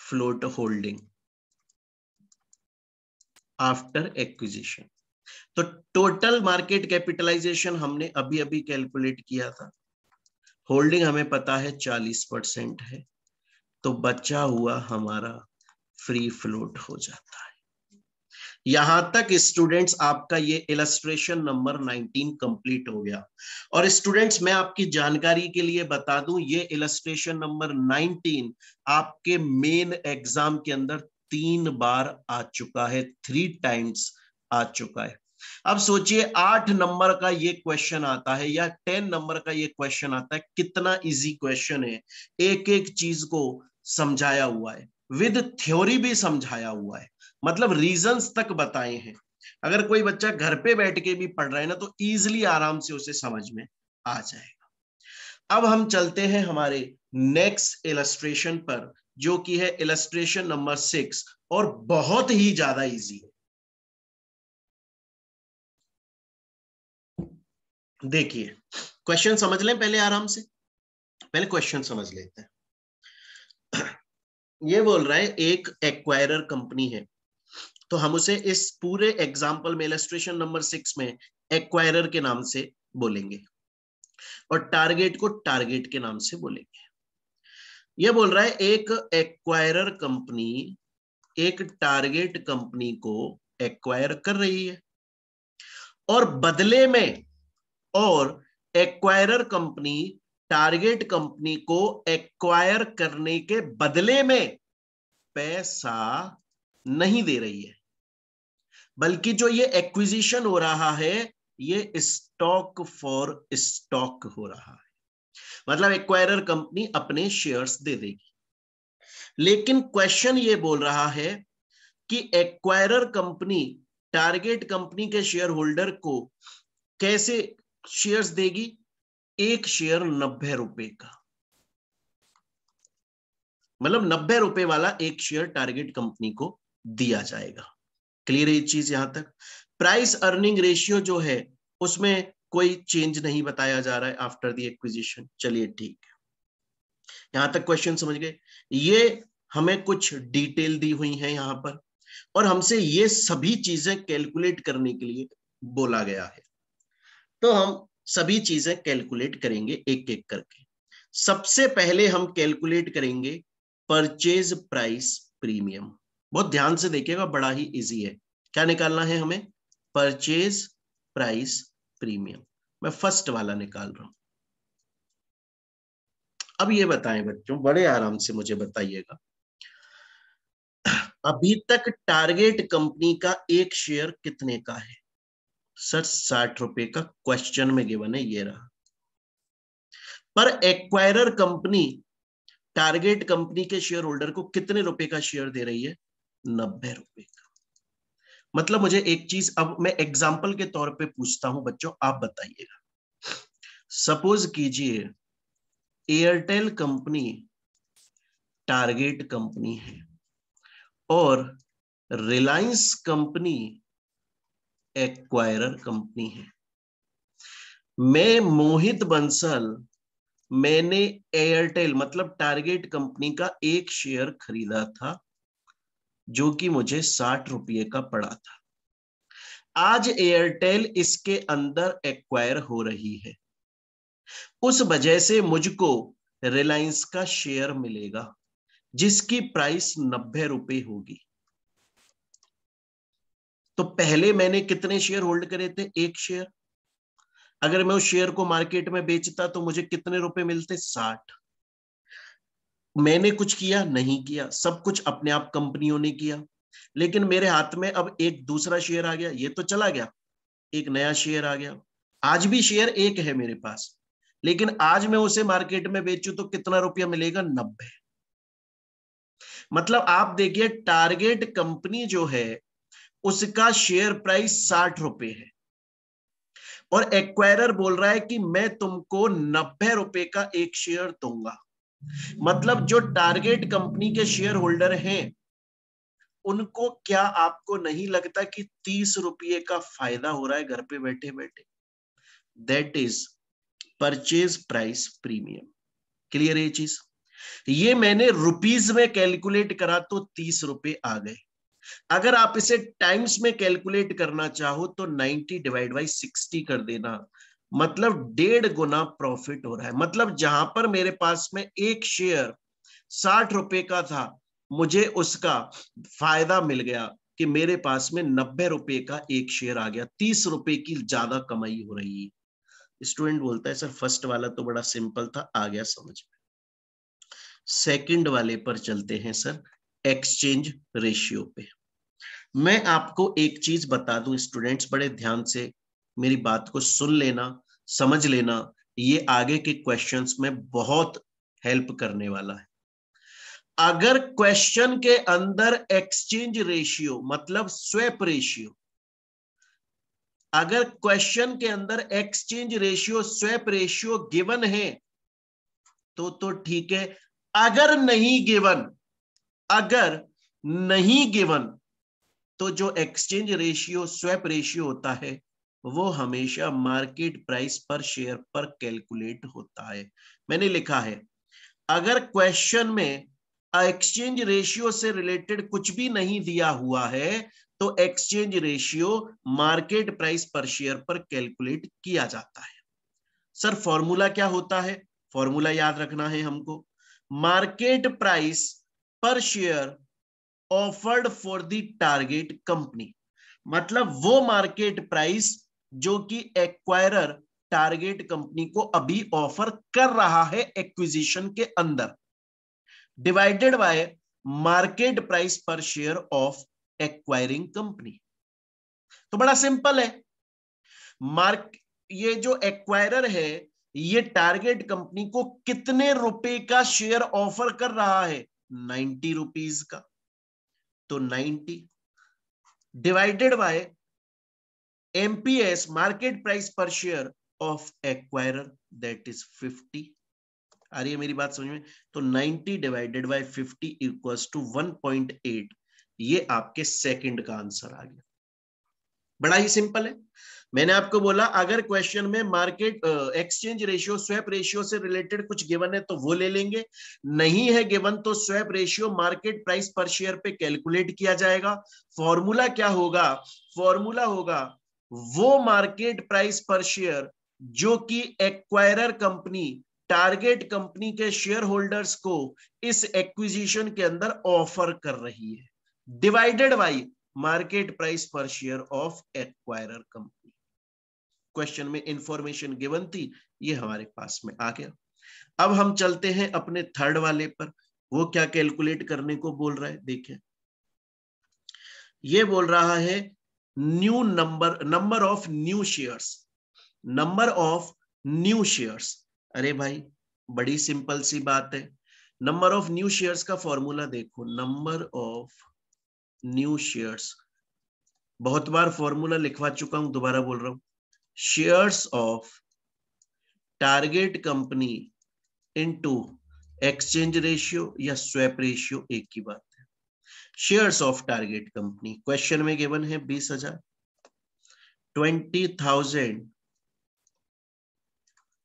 [SPEAKER 1] float holding after acquisition तो टोटल मार्केट कैपिटलाइजेशन हमने अभी अभी कैलकुलेट किया था होल्डिंग हमें पता है चालीस परसेंट है तो बचा हुआ हमारा फ्री फ्लोट हो जाता है यहां तक स्टूडेंट्स आपका ये इलस्ट्रेशन नंबर 19 कंप्लीट हो गया और स्टूडेंट्स मैं आपकी जानकारी के लिए बता दूं ये इलस्ट्रेशन नंबर 19 आपके मेन एग्जाम के अंदर तीन बार आ चुका है थ्री टाइम्स आ चुका है अब सोचिए आठ नंबर का ये क्वेश्चन आता है या टेन नंबर का ये क्वेश्चन आता है कितना इजी क्वेश्चन है एक एक चीज को समझाया हुआ है विद थ्योरी भी समझाया हुआ है मतलब रीजंस तक बताए हैं अगर कोई बच्चा घर पे बैठ के भी पढ़ रहा है ना तो इजिली आराम से उसे समझ में आ जाएगा अब हम चलते हैं हमारे नेक्स्ट इलस्ट्रेशन पर जो कि है इलेस्ट्रेशन नंबर सिक्स और बहुत ही ज्यादा इजी है देखिए क्वेश्चन समझ लें पहले आराम से पहले क्वेश्चन समझ लेते हैं ये बोल रहा है एक एक्वायरर कंपनी है तो हम उसे इस पूरे एग्जाम्पल में इलेस्ट्रेशन नंबर सिक्स में एक्वायरर के नाम से बोलेंगे और टारगेट को टारगेट के नाम से बोलेंगे यह बोल रहा है एक एक्वायरर कंपनी एक टारगेट कंपनी को एक्वायर कर रही है और बदले में और एक्वायरर कंपनी टारगेट कंपनी को एक्वायर करने के बदले में पैसा नहीं दे रही है बल्कि जो ये एक्विजिशन हो रहा है ये स्टॉक फॉर स्टॉक हो रहा है मतलब एक्वायरर कंपनी अपने शेयर्स दे देगी लेकिन क्वेश्चन ये बोल रहा है कि एक्वायरर कंपनी टारगेट कंपनी के शेयर होल्डर को कैसे शेयर्स देगी एक शेयर नब्बे रुपए का मतलब नब्बे रुपए वाला एक शेयर टारगेट कंपनी को दिया जाएगा क्लियर है ये चीज यहां तक प्राइस अर्निंग रेशियो जो है उसमें कोई चेंज नहीं बताया जा रहा है आफ्टर दी एक्विजिशन चलिए ठीक है यहां तक क्वेश्चन समझ गए ये हमें कुछ डिटेल दी हुई है यहां पर और हमसे ये सभी चीजें कैलकुलेट करने के लिए बोला गया है तो हम सभी चीजें कैलकुलेट करेंगे एक एक करके सबसे पहले हम कैलकुलेट करेंगे परचेज प्राइस प्रीमियम बहुत ध्यान से देखिएगा बड़ा ही इजी है क्या निकालना है हमें परचेज प्राइस प्रीमियम मैं फर्स्ट वाला निकाल रहा हूं अब ये बताएं बच्चों बड़े आराम से मुझे बताइएगा अभी तक टारगेट कंपनी का एक शेयर कितने का है सर साठ रुपए का क्वेश्चन में गिवन है ये रहा पर एक्वायरर कंपनी टारगेट कंपनी के शेयर होल्डर को कितने रुपए का शेयर दे रही है नब्बे रुपए का मतलब मुझे एक चीज अब मैं एग्जाम्पल के तौर पे पूछता हूं बच्चों आप बताइएगा सपोज कीजिए एयरटेल कंपनी टारगेट कंपनी है और रिलायंस कंपनी एक्वायरर कंपनी है मैं मोहित बंसल मैंने एयरटेल मतलब टारगेट कंपनी का एक शेयर खरीदा था जो कि मुझे साठ रुपये का पड़ा था आज एयरटेल इसके अंदर एक्वायर हो रही है उस वजह से मुझको रिलायंस का शेयर मिलेगा जिसकी प्राइस नब्बे रुपए होगी तो पहले मैंने कितने शेयर होल्ड करे थे एक शेयर अगर मैं उस शेयर को मार्केट में बेचता तो मुझे कितने रुपए मिलते साठ मैंने कुछ किया नहीं किया सब कुछ अपने आप कंपनियों ने किया लेकिन मेरे हाथ में अब एक दूसरा शेयर आ गया ये तो चला गया एक नया शेयर आ गया आज भी शेयर एक है मेरे पास लेकिन आज मैं उसे मार्केट में बेचू तो कितना रुपया मिलेगा नब्बे मतलब आप देखिए टारगेट कंपनी जो है उसका शेयर प्राइस साठ रुपए है और एक्वायरर बोल रहा है कि मैं तुमको नब्बे रुपए का एक शेयर दूंगा मतलब जो टारगेट कंपनी के शेयर होल्डर हैं उनको क्या आपको नहीं लगता कि तीस रुपये का फायदा हो रहा है घर पे बैठे बैठे that is purchase price premium clear ये चीज ये मैंने रुपीज में कैलकुलेट करा तो तीस रुपए आ गए अगर आप इसे टाइम्स में कैलकुलेट करना चाहो तो 90 डिवाइड बाई 60 कर देना मतलब डेढ़ गुना प्रॉफिट हो रहा है मतलब जहां पर मेरे पास में एक शेयर साठ रुपए का था मुझे उसका फायदा मिल गया कि मेरे पास में नब्बे रुपए का एक शेयर आ गया तीस रुपए की ज्यादा कमाई हो रही है स्टूडेंट बोलता है सर फर्स्ट वाला तो बड़ा सिंपल था आ गया समझ में सेकंड वाले पर चलते हैं सर एक्सचेंज रेशियो पे मैं आपको एक चीज बता दूं स्टूडेंट्स बड़े ध्यान से मेरी बात को सुन लेना समझ लेना ये आगे के क्वेश्चंस में बहुत हेल्प करने वाला है अगर क्वेश्चन के अंदर एक्सचेंज रेशियो मतलब स्वेप रेशियो अगर क्वेश्चन के अंदर exchange ratio swap ratio given है तो तो ठीक है अगर नहीं गिवन अगर नहीं गिवन तो जो एक्सचेंज रेशियो स्वैप रेशियो होता है वो हमेशा मार्केट प्राइस पर शेयर पर कैलकुलेट होता है मैंने लिखा है अगर क्वेश्चन में एक्सचेंज रेशियो से रिलेटेड कुछ भी नहीं दिया हुआ है तो एक्सचेंज रेशियो मार्केट प्राइस पर शेयर पर कैलकुलेट किया जाता है सर फॉर्मूला क्या होता है फॉर्मूला याद रखना है हमको मार्केट प्राइस पर share offered for the target company मतलब वो मार्केट प्राइस जो कि एक्वायरर टारगेट कंपनी को अभी ऑफर कर रहा है एक्विजिशन के अंदर डिवाइडेड बाय मार्केट प्राइस पर शेयर ऑफ एक्वायरिंग कंपनी तो बड़ा सिंपल है मार्क ये जो एक्वायरर है ये टारगेट कंपनी को कितने रुपए का शेयर ऑफर कर रहा है नाइन्टी रुपीज का तो 90 divided by MPS market price पर share of acquirer that is 50 आ रही है मेरी बात समझ में तो 90 डिवाइडेड बाय 50 इक्वल्स टू 1.8 ये आपके सेकंड का आंसर आ गया बड़ा ही सिंपल है मैंने आपको बोला अगर क्वेश्चन में market exchange ratio swap ratio से रिलेटेड कुछ गिवन है तो वो ले लेंगे नहीं है गिवन तो स्वैप रेशियो मार्केट प्राइस पर शेयर पे कैलकुलेट किया जाएगा फॉर्मूला क्या होगा फॉर्मूला होगा वो मार्केट प्राइस पर शेयर जो कि एक्वायरर कंपनी टारगेट कंपनी के शेयर होल्डर्स को इस एक्विजिशन के अंदर ऑफर कर रही है डिवाइडेड बाई मार्केट प्राइस पर share of acquirer company question में इंफॉर्मेशन गिवन थी ये हमारे पास में आ गया अब हम चलते हैं अपने थर्ड वाले पर वो क्या कैलकुलेट करने को बोल रहा है देखिए ये बोल रहा है new number number of new shares number of new shares अरे भाई बड़ी सिंपल सी बात है नंबर ऑफ न्यू शेयर्स का फॉर्मूला देखो नंबर ऑफ न्यू शेयर्स बहुत बार फॉर्मूला लिखवा चुका हूं दोबारा बोल रहा हूं shares of target company into exchange ratio या swap रेशियो एक की बात है shares of target company question में given है बीस हजार twenty thousand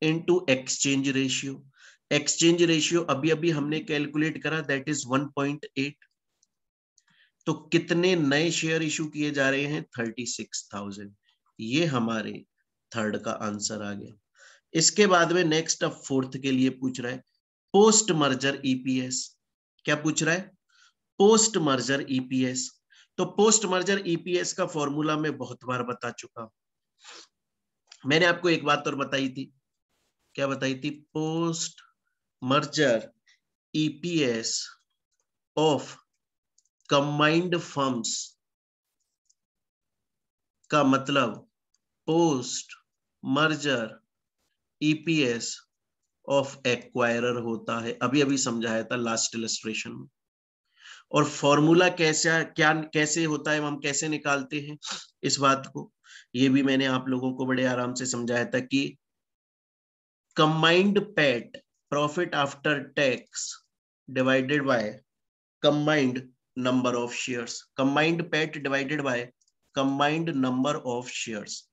[SPEAKER 1] into exchange ratio exchange ratio अभी अभी हमने कैलकुलेट करा दैट इज 1.8 तो कितने नए शेयर इशू किए जा रहे हैं 36,000 ये हमारे थर्ड का आंसर आ गया इसके बाद में नेक्स्ट अब फोर्थ के लिए पूछ रहा है पोस्ट मर्जर ईपीएस क्या पूछ रहा है पोस्ट मर्जर ईपीएस तो पोस्ट मर्जर ईपीएस का फॉर्मूला मैं बहुत बार बता चुका मैंने आपको एक बात और बताई थी क्या बताई थी post merger EPS of combined firms का मतलब post merger EPS of acquirer होता है अभी अभी समझाया था लास्ट इलस्ट्रेशन में और फॉर्मूला कैसा क्या कैसे होता है हम कैसे निकालते हैं इस बात को ये भी मैंने आप लोगों को बड़े आराम से समझाया था कि combined PAT profit after tax divided by combined number of shares combined PAT divided by combined number of shares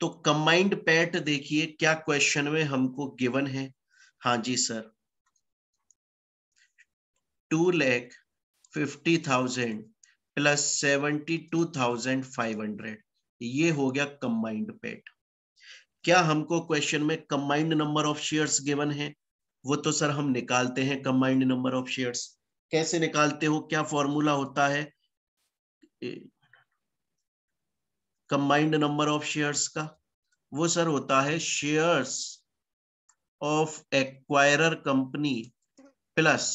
[SPEAKER 1] तो कंबाइंड पैट देखिए क्या क्वेश्चन में हमको गिवन है हाँ जी sir two lakh fifty thousand plus seventy two thousand five hundred ये हो गया कंबाइंड पेट क्या हमको क्वेश्चन में combined number of shares given है वो तो सर हम निकालते हैं कंबाइंड नंबर ऑफ शेयर्स कैसे निकालते हो क्या फॉर्मूला होता है कंबाइंड नंबर ऑफ शेयर्स का वो सर होता है shares of acquirer company plus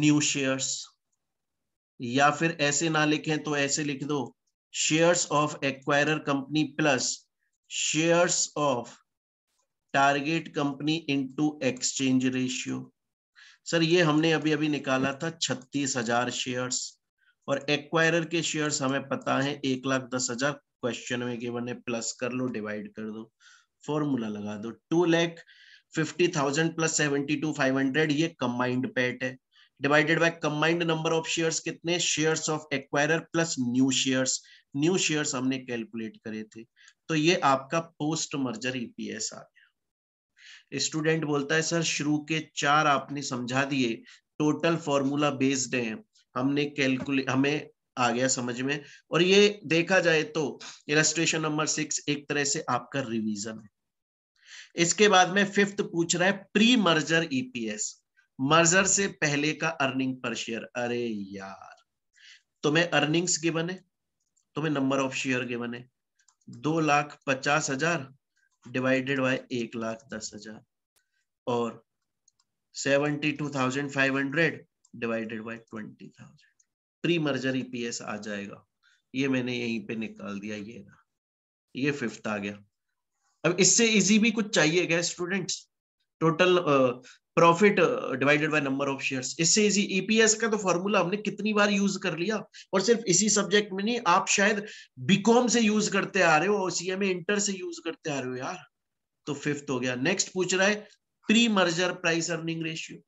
[SPEAKER 1] new shares या फिर ऐसे ना लिखें तो ऐसे लिख दो shares of acquirer company plus shares of target company into exchange ratio sir ये हमने अभी अभी निकाला था छत्तीस हजार शेयर्स और एक्वायरर के शेयर हमें पता है एक लाख दस हजार क्वेश्चन में केवल ने प्लस कर लो डिवाइड कर दो फॉर्मूला लगा दो two lakh fifty thousand plus seventy two five hundred ये कंबाइंड पैट है divided by combined number of shares कितने shares of acquirer plus new shares new shares हमने कैलकुलेट करे थे तो ये आपका पोस्ट मर्जर ईपीएस आ गया स्टूडेंट बोलता है सर शुरू के चार आपने समझा दिए टोटल फॉर्मूला बेस्ड है हमने कैलकुले हमें आ गया समझ में और ये देखा जाए तो इलेट्रेशन नंबर सिक्स एक तरह से आपका रिवीजन है इसके बाद में फिफ्थ पूछ रहा है प्री मर्जर ईपीएस मर्जर से पहले का अर्निंग पर शेयर अरे यार तुम्हें अर्निंग्स गिवन है तुम्हें नंबर ऑफ शेयर गिवन है दो लाख पचास हजार डिवाइडेड बाय एक लाख दस हजार और seventy two thousand five hundred divided by twenty thousand pre merger EPS आ जाएगा ये मैंने यहीं पे निकाल दिया ये ना ये फिफ्थ आ गया अब इससे इजी भी कुछ चाहिए क्या students total profit divided by number of shares इससे इजी ईपीएस e का तो फॉर्मूला हमने कितनी बार यूज कर लिया और सिर्फ इसी सब्जेक्ट में नहीं आप शायद बीकॉम से यूज करते आ रहे हो और सीएमए इंटर से यूज करते आ रहे हो यार तो फिफ्थ हो गया नेक्स्ट पूछ रहा है pre merger price earning ratio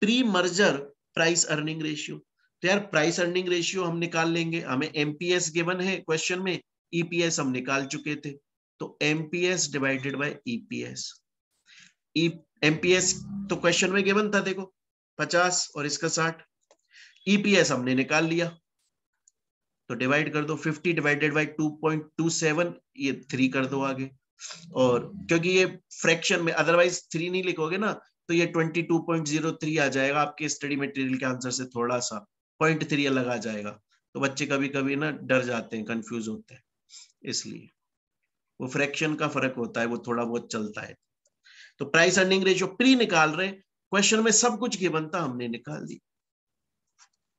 [SPEAKER 1] pre merger price earning ratio तो यार प्राइस अर्निंग रेशियो हम निकाल लेंगे हमें एमपीएस गिवन है क्वेश्चन में ईपीएस e हम निकाल चुके थे तो MPS divided by EPS MPS तो क्वेश्चन में गिवन था देखो पचास और इसका साठ ईपीएस e हमने निकाल लिया तो डिवाइड कर दो fifty divided by two point two seven ये थ्री कर दो आगे और क्योंकि ये फ्रैक्शन में अदरवाइज थ्री नहीं लिखोगे ना तो ये 22.03 आ जाएगा आपके स्टडी मटेरियल के आंसर से थोड़ा सा पॉइंट थ्री अलग आ जाएगा तो बच्चे कभी कभी ना डर जाते हैं कंफ्यूज होते हैं इसलिए वो फ्रैक्शन का फर्क होता है वो थोड़ा बहुत चलता है तो प्राइस अर्निंग रेशियो प्री निकाल रहे क्वेश्चन में सब कुछ की बनता हमने निकाल दी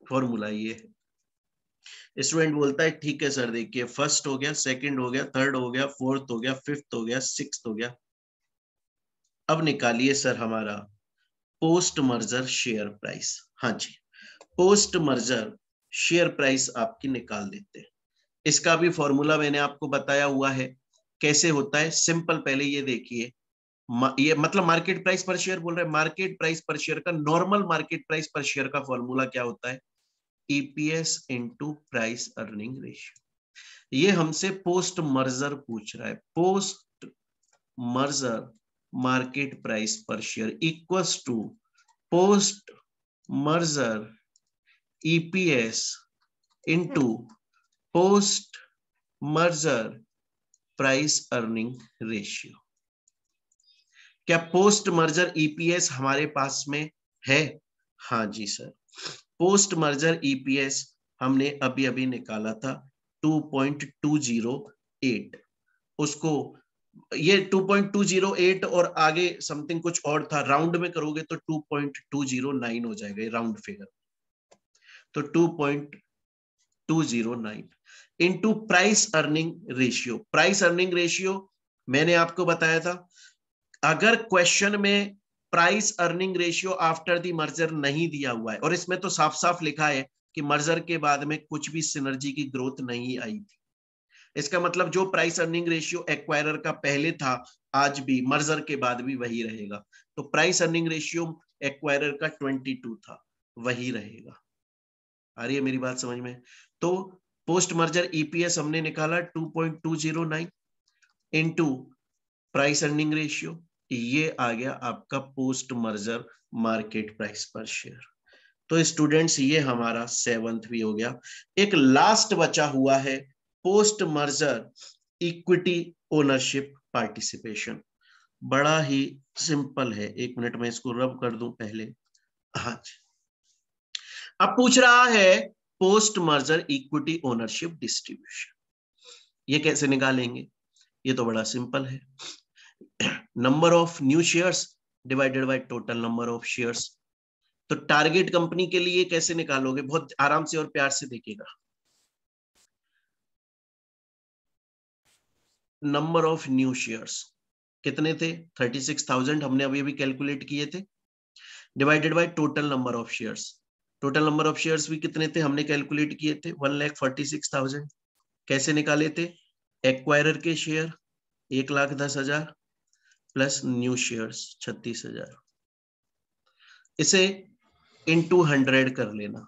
[SPEAKER 1] फॉर्मूला ये है स्टूडेंट बोलता है ठीक है सर देखिए फर्स्ट हो गया सेकंड हो गया थर्ड हो गया फोर्थ हो गया फिफ्थ हो गया सिक्स हो गया अब निकालिए सर हमारा पोस्ट मर्जर शेयर प्राइस हाँ जी पोस्ट मर्जर शेयर प्राइस आपकी निकाल देते हैं इसका भी फॉर्मूला मैंने आपको बताया हुआ है कैसे होता है सिंपल पहले ये देखिए ये मतलब मार्केट प्राइस पर शेयर बोल रहे हैं मार्केट प्राइस पर शेयर का नॉर्मल मार्केट प्राइस पर शेयर का फॉर्मूला क्या होता है EPS into price earning ratio ये हमसे पोस्ट मर्जर पूछ रहा है post merger market price per share equals to post merger EPS into post merger price earning ratio क्या पोस्ट मर्जर ईपीएस हमारे पास में है हाँ जी सर पोस्ट मर्जर ईपीएस हमने अभी अभी निकाला था 2.208 उसको ये 2.208 और आगे समथिंग कुछ और था राउंड में करोगे तो 2.209 हो जाएगा राउंड फिगर तो 2.209 into price earning ratio price earning ratio मैंने आपको बताया था अगर क्वेश्चन में price earning ratio after the merger नहीं दिया हुआ है और इसमें तो साफ साफ लिखा है कि मर्जर के बाद में कुछ भी सिनर्जी की ग्रोथ नहीं आई थी इसका मतलब जो प्राइस अर्निंग रेशियो एक्वायरर का पहले था आज भी मर्जर के बाद भी वही रहेगा तो प्राइस अर्निंग रेशियो एक्वायरर का 22 था वही रहेगा आ रही है मेरी बात समझ में तो पोस्ट मर्जर ईपीएस हमने निकाला 2.209 इनटू प्राइस अर्निंग रेशियो ये आ गया आपका पोस्ट मर्जर मार्केट प्राइस पर शेयर तो स्टूडेंट्स ये हमारा सेवंथ भी हो गया एक लास्ट बचा हुआ है post merger equity ownership participation बड़ा ही सिंपल है एक मिनट में इसको रब कर दूं पहले हाँ अब पूछ रहा है post merger equity ownership distribution ये कैसे निकालेंगे ये तो बड़ा सिंपल है number of new shares divided by total number of shares तो टारगेट कंपनी के लिए कैसे निकालोगे बहुत आराम से और प्यार से देखिएगा नंबर ऑफ न्यू शेयर्स कितने थे 36,000 हमने अभी अभी कैलकुलेट किए थे divided by total number of shares total number of shares भी कितने थे हमने कैलकुलेट किए थे one lakh forty six thousand कैसे निकाले थे एक्वायरर के शेयर एक लाख दस हजार प्लस न्यू शेयर्स छत्तीस हजार इसे इन टू हंड्रेड कर लेना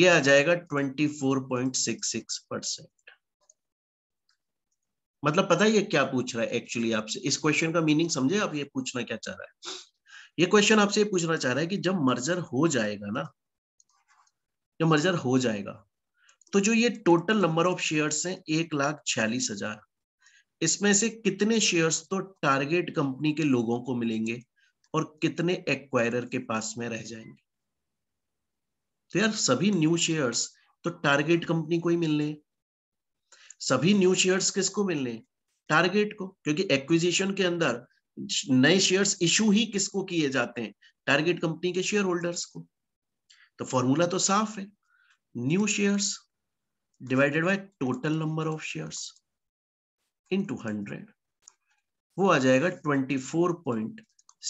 [SPEAKER 1] ये आ जाएगा twenty four point six six percent मतलब पता है क्या पूछ रहा है एक्चुअली आपसे इस क्वेश्चन का मीनिंग समझे आप ये पूछना क्या चाह रहा है ये क्वेश्चन आपसे ये पूछना चाह रहा है कि जब मर्जर हो जाएगा ना जब मर्जर हो जाएगा तो जो ये टोटल नंबर ऑफ शेयर्स हैं एक लाख छियालीस हजार इसमें से कितने शेयर्स तो टारगेट कंपनी के लोगों को मिलेंगे और कितने एक्वायरर के पास में रह जाएंगे तो यार सभी न्यू शेयर्स तो टारगेट कंपनी को ही मिलने हैं सभी न्यू शेयर्स किसको मिलने टारगेट को क्योंकि एक्विजिशन के अंदर नए शेयर्स इशू ही किसको किए जाते हैं टारगेट कंपनी के शेयर होल्डर्स को तो फॉर्मूला तो साफ है new shares divided by total number of shares into hundred वो आ जाएगा twenty four point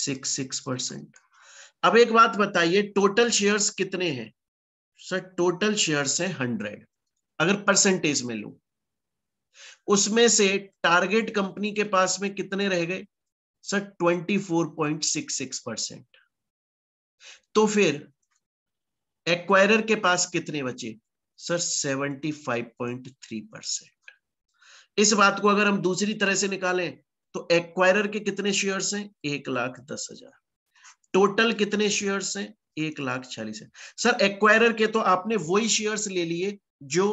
[SPEAKER 1] six six percent अब एक बात बताइए टोटल शेयर्स कितने हैं सर टोटल शेयर्स है हंड्रेड अगर परसेंटेज में लू उसमें से टारगेट कंपनी के पास में कितने रह गए सर 24.66 परसेंट तो फिर एक्वायरर के पास कितने बचे सर 75.3 परसेंट इस बात को अगर हम दूसरी तरह से निकालें तो एक्वायरर के कितने शेयर्स हैं एक लाख दस हजार टोटल कितने शेयर्स हैं एक लाख चालीस हजार सर एक्वायरर के तो आपने वही शेयर्स ले लिए जो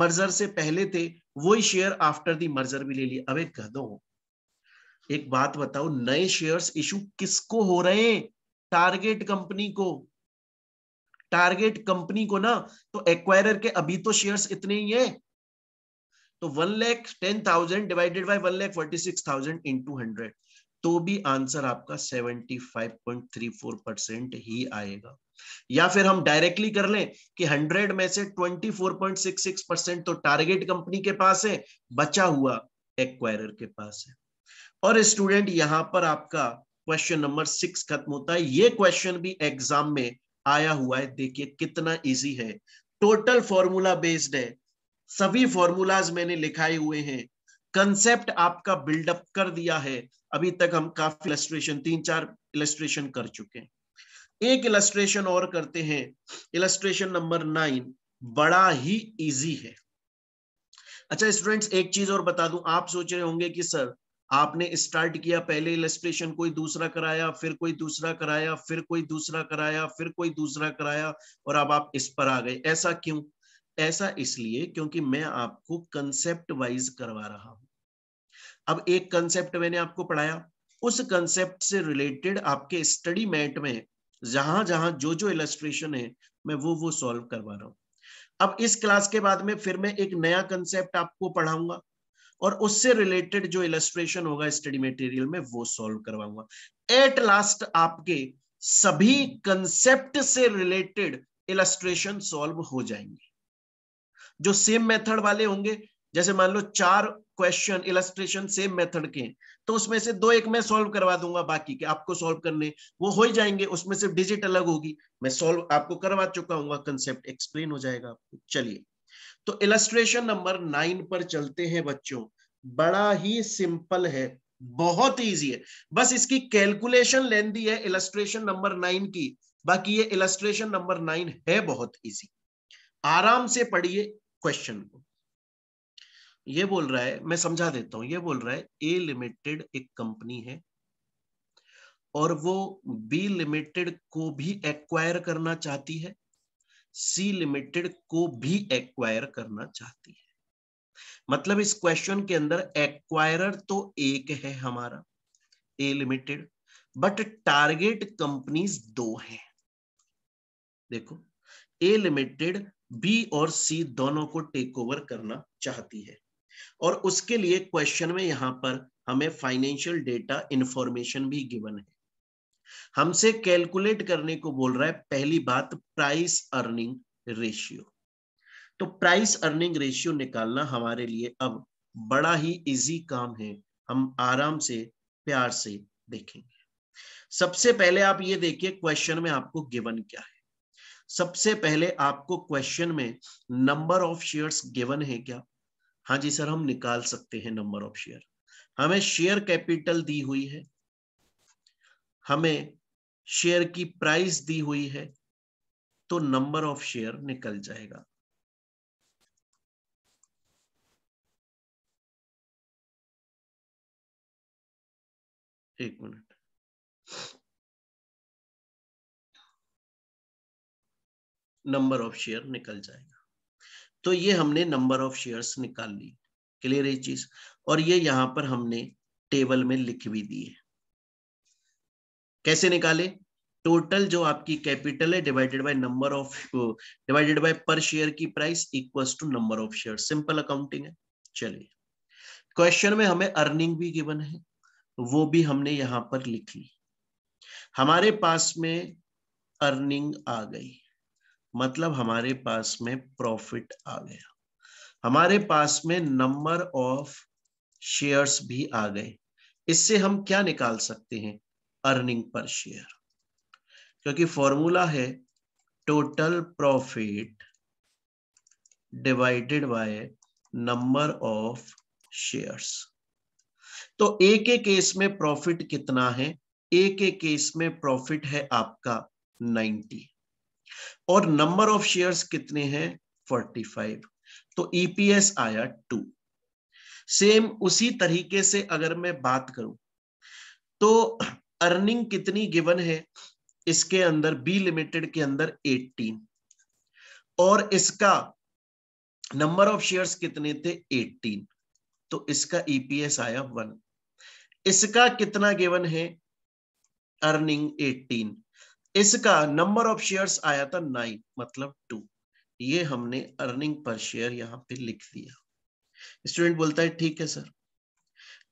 [SPEAKER 1] मर्जर से पहले थे वही शेयर आफ्टर दी मर्जर भी ले लिया अब एक कह दो एक बात बताओ नए शेयर्स इशू किसको हो रहे हैं टारगेट कंपनी को टारगेट कंपनी को ना तो एक्वायरर के अभी तो शेयर्स इतने ही है तो one lakh ten thousand divided by one lakh forty six thousand into hundred तो भी आंसर आपका seventy five point three four percent ही आएगा या फिर हम डायरेक्टली कर लें कि 100 में से 24.66 परसेंट तो टारगेट कंपनी के पास है बचा हुआ एक्वायरर के पास है और स्टूडेंट यहां पर आपका क्वेश्चन नंबर सिक्स खत्म होता है ये क्वेश्चन भी एग्जाम में आया हुआ है देखिए कितना इजी है टोटल फॉर्मूला बेस्ड है सभी फॉर्मूलाज मैंने लिखाए हुए हैं कंसेप्ट आपका बिल्डअप कर दिया है अभी तक हम काफी इलेस्ट्रेशन तीन चार इलेस्ट्रेशन कर चुके हैं एक इलस्ट्रेशन और करते हैं इलस्ट्रेशन नंबर नाइन बड़ा ही इजी है अच्छा स्टूडेंट्स एक चीज और बता दूं आप सोच रहे होंगे कि सर आपने स्टार्ट किया पहले इलस्ट्रेशन कोई दूसरा कराया फिर कोई दूसरा कराया फिर कोई दूसरा कराया फिर कोई दूसरा कराया और अब आप इस पर आ गए ऐसा क्यों ऐसा इसलिए क्योंकि मैं आपको कंसेप्ट वाइज करवा रहा हूं अब एक कंसेप्ट मैंने आपको पढ़ाया उस कंसेप्ट से रिलेटेड आपके स्टडी मैट में जहां जहां जो जो इलेस्ट्रेशन है मैं वो वो सॉल्व करवा रहा हूं अब इस क्लास के बाद में फिर मैं एक नया कंसेप्ट आपको पढ़ाऊंगा और उससे रिलेटेड जो इलेस्ट्रेशन होगा स्टडी मटेरियल में वो सॉल्व करवाऊंगा एट लास्ट आपके सभी कंसेप्ट से रिलेटेड इलेस्ट्रेशन सॉल्व हो जाएंगे जो सेम मेथड वाले होंगे जैसे मान लो चार क्वेश्चन इलस्ट्रेशन सेम मेथड के तो उसमें से दो एक मैं सॉल्व करवा दूंगा बाकी के आपको सॉल्व करने वो हो ही जाएंगे उसमें से डिजिट अलग होगी मैं सॉल्व आपको करवा चुका हूँ कंसेप्ट एक्सप्लेन हो जाएगा आपको चलिए तो इलस्ट्रेशन नंबर नाइन पर चलते हैं बच्चों बड़ा ही सिंपल है बहुत इजी है बस इसकी कैलकुलेशन लेंदी है इलस्ट्रेशन नंबर नाइन की बाकी ये इलस्ट्रेशन नंबर नाइन है बहुत इजी आराम से पढ़िए क्वेश्चन को ये बोल रहा है मैं समझा देता हूं ये बोल रहा है ए लिमिटेड एक कंपनी है और वो बी लिमिटेड को भी एक्वायर करना चाहती है सी लिमिटेड को भी एक्वायर करना चाहती है मतलब इस क्वेश्चन के अंदर एक्वायरर तो एक है हमारा A limited but target companies दो हैं देखो ए लिमिटेड बी और सी दोनों को टेक ओवर करना चाहती है और उसके लिए क्वेश्चन में यहां पर हमें फाइनेंशियल डेटा इंफॉर्मेशन भी गिवन है हमसे कैलकुलेट करने को बोल रहा है पहली बात प्राइस अर्निंग रेशियो तो प्राइस अर्निंग रेशियो निकालना हमारे लिए अब बड़ा ही इजी काम है हम आराम से प्यार से देखेंगे सबसे पहले आप ये देखिए क्वेश्चन में आपको गिवन क्या है सबसे पहले आपको क्वेश्चन में नंबर ऑफ शेयर्स गिवन है क्या हाँ जी सर हम निकाल सकते हैं नंबर ऑफ शेयर हमें शेयर कैपिटल दी हुई है हमें शेयर की प्राइस दी हुई है तो नंबर ऑफ शेयर निकल जाएगा एक मिनट नंबर ऑफ शेयर निकल जाएगा तो ये हमने नंबर ऑफ शेयर्स निकाल ली क्लियर है चीज और ये यहां पर हमने टेबल में लिख भी दी है कैसे निकाले टोटल जो आपकी कैपिटल है divided by number of divided by per share की price equals to number of share simple accounting है चलिए क्वेश्चन में हमें अर्निंग भी गिवन है वो भी हमने यहां पर लिख ली हमारे पास में अर्निंग आ गई मतलब हमारे पास में प्रॉफिट आ गया हमारे पास में नंबर ऑफ शेयर्स भी आ गए इससे हम क्या निकाल सकते हैं अर्निंग पर शेयर क्योंकि फॉर्मूला है total profit divided by number of shares तो एक एक केस में प्रॉफिट कितना है एक एक केस में प्रॉफिट है आपका 90 और नंबर ऑफ शेयर्स कितने हैं 45 तो ईपीएस e आया टू सेम उसी तरीके से अगर मैं बात करूं तो अर्निंग कितनी गिवन है इसके अंदर बी लिमिटेड के अंदर 18 और इसका नंबर ऑफ शेयर्स कितने थे 18 तो इसका ईपीएस e आया वन इसका कितना गिवन है अर्निंग इसका नंबर ऑफ शेयर्स आया था नाइन मतलब टू ये हमने अर्निंग पर शेयर यहाँ पे लिख दिया स्टूडेंट बोलता है ठीक है सर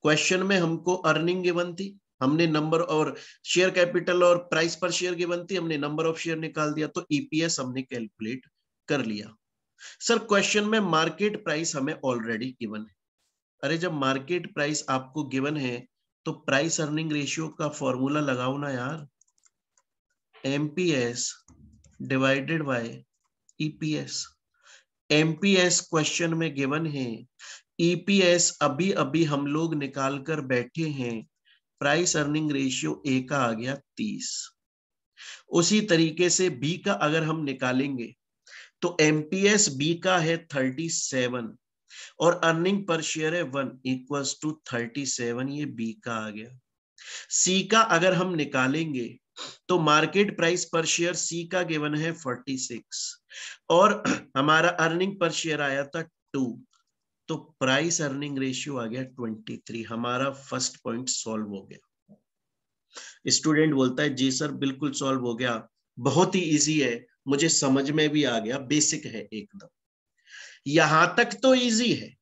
[SPEAKER 1] क्वेश्चन में हमको अर्निंग गिवन थी हमने नंबर और शेयर कैपिटल और प्राइस पर शेयर गिवन थी हमने नंबर ऑफ शेयर निकाल दिया तो ईपीएस e हमने कैलकुलेट कर लिया सर क्वेश्चन में मार्केट प्राइस हमें ऑलरेडी गिवन है अरे जब मार्केट प्राइस आपको गिवन है तो प्राइस अर्निंग रेशियो का फॉर्मूला लगाओ ना यार MPS divided by EPS MPS question में गिवन है ईपीएस e अभी अभी हम लोग निकाल कर बैठे हैं प्राइस अर्निंग रेशियो ए का आ गया तीस उसी तरीके से बी का अगर हम निकालेंगे तो एमपीएस बी का है थर्टी सेवन और अर्निंग पर शेयर है one equal to thirty seven ये बी का आ गया सी का अगर हम निकालेंगे तो मार्केट प्राइस पर शेयर सी का गिवन है 46 और हमारा अर्निंग पर शेयर आया था टू तो प्राइस अर्निंग रेशियो आ गया 23 हमारा फर्स्ट पॉइंट सॉल्व हो गया स्टूडेंट बोलता है जी सर बिल्कुल सॉल्व हो गया बहुत ही इजी है मुझे समझ में भी आ गया बेसिक है एकदम यहां तक तो इजी है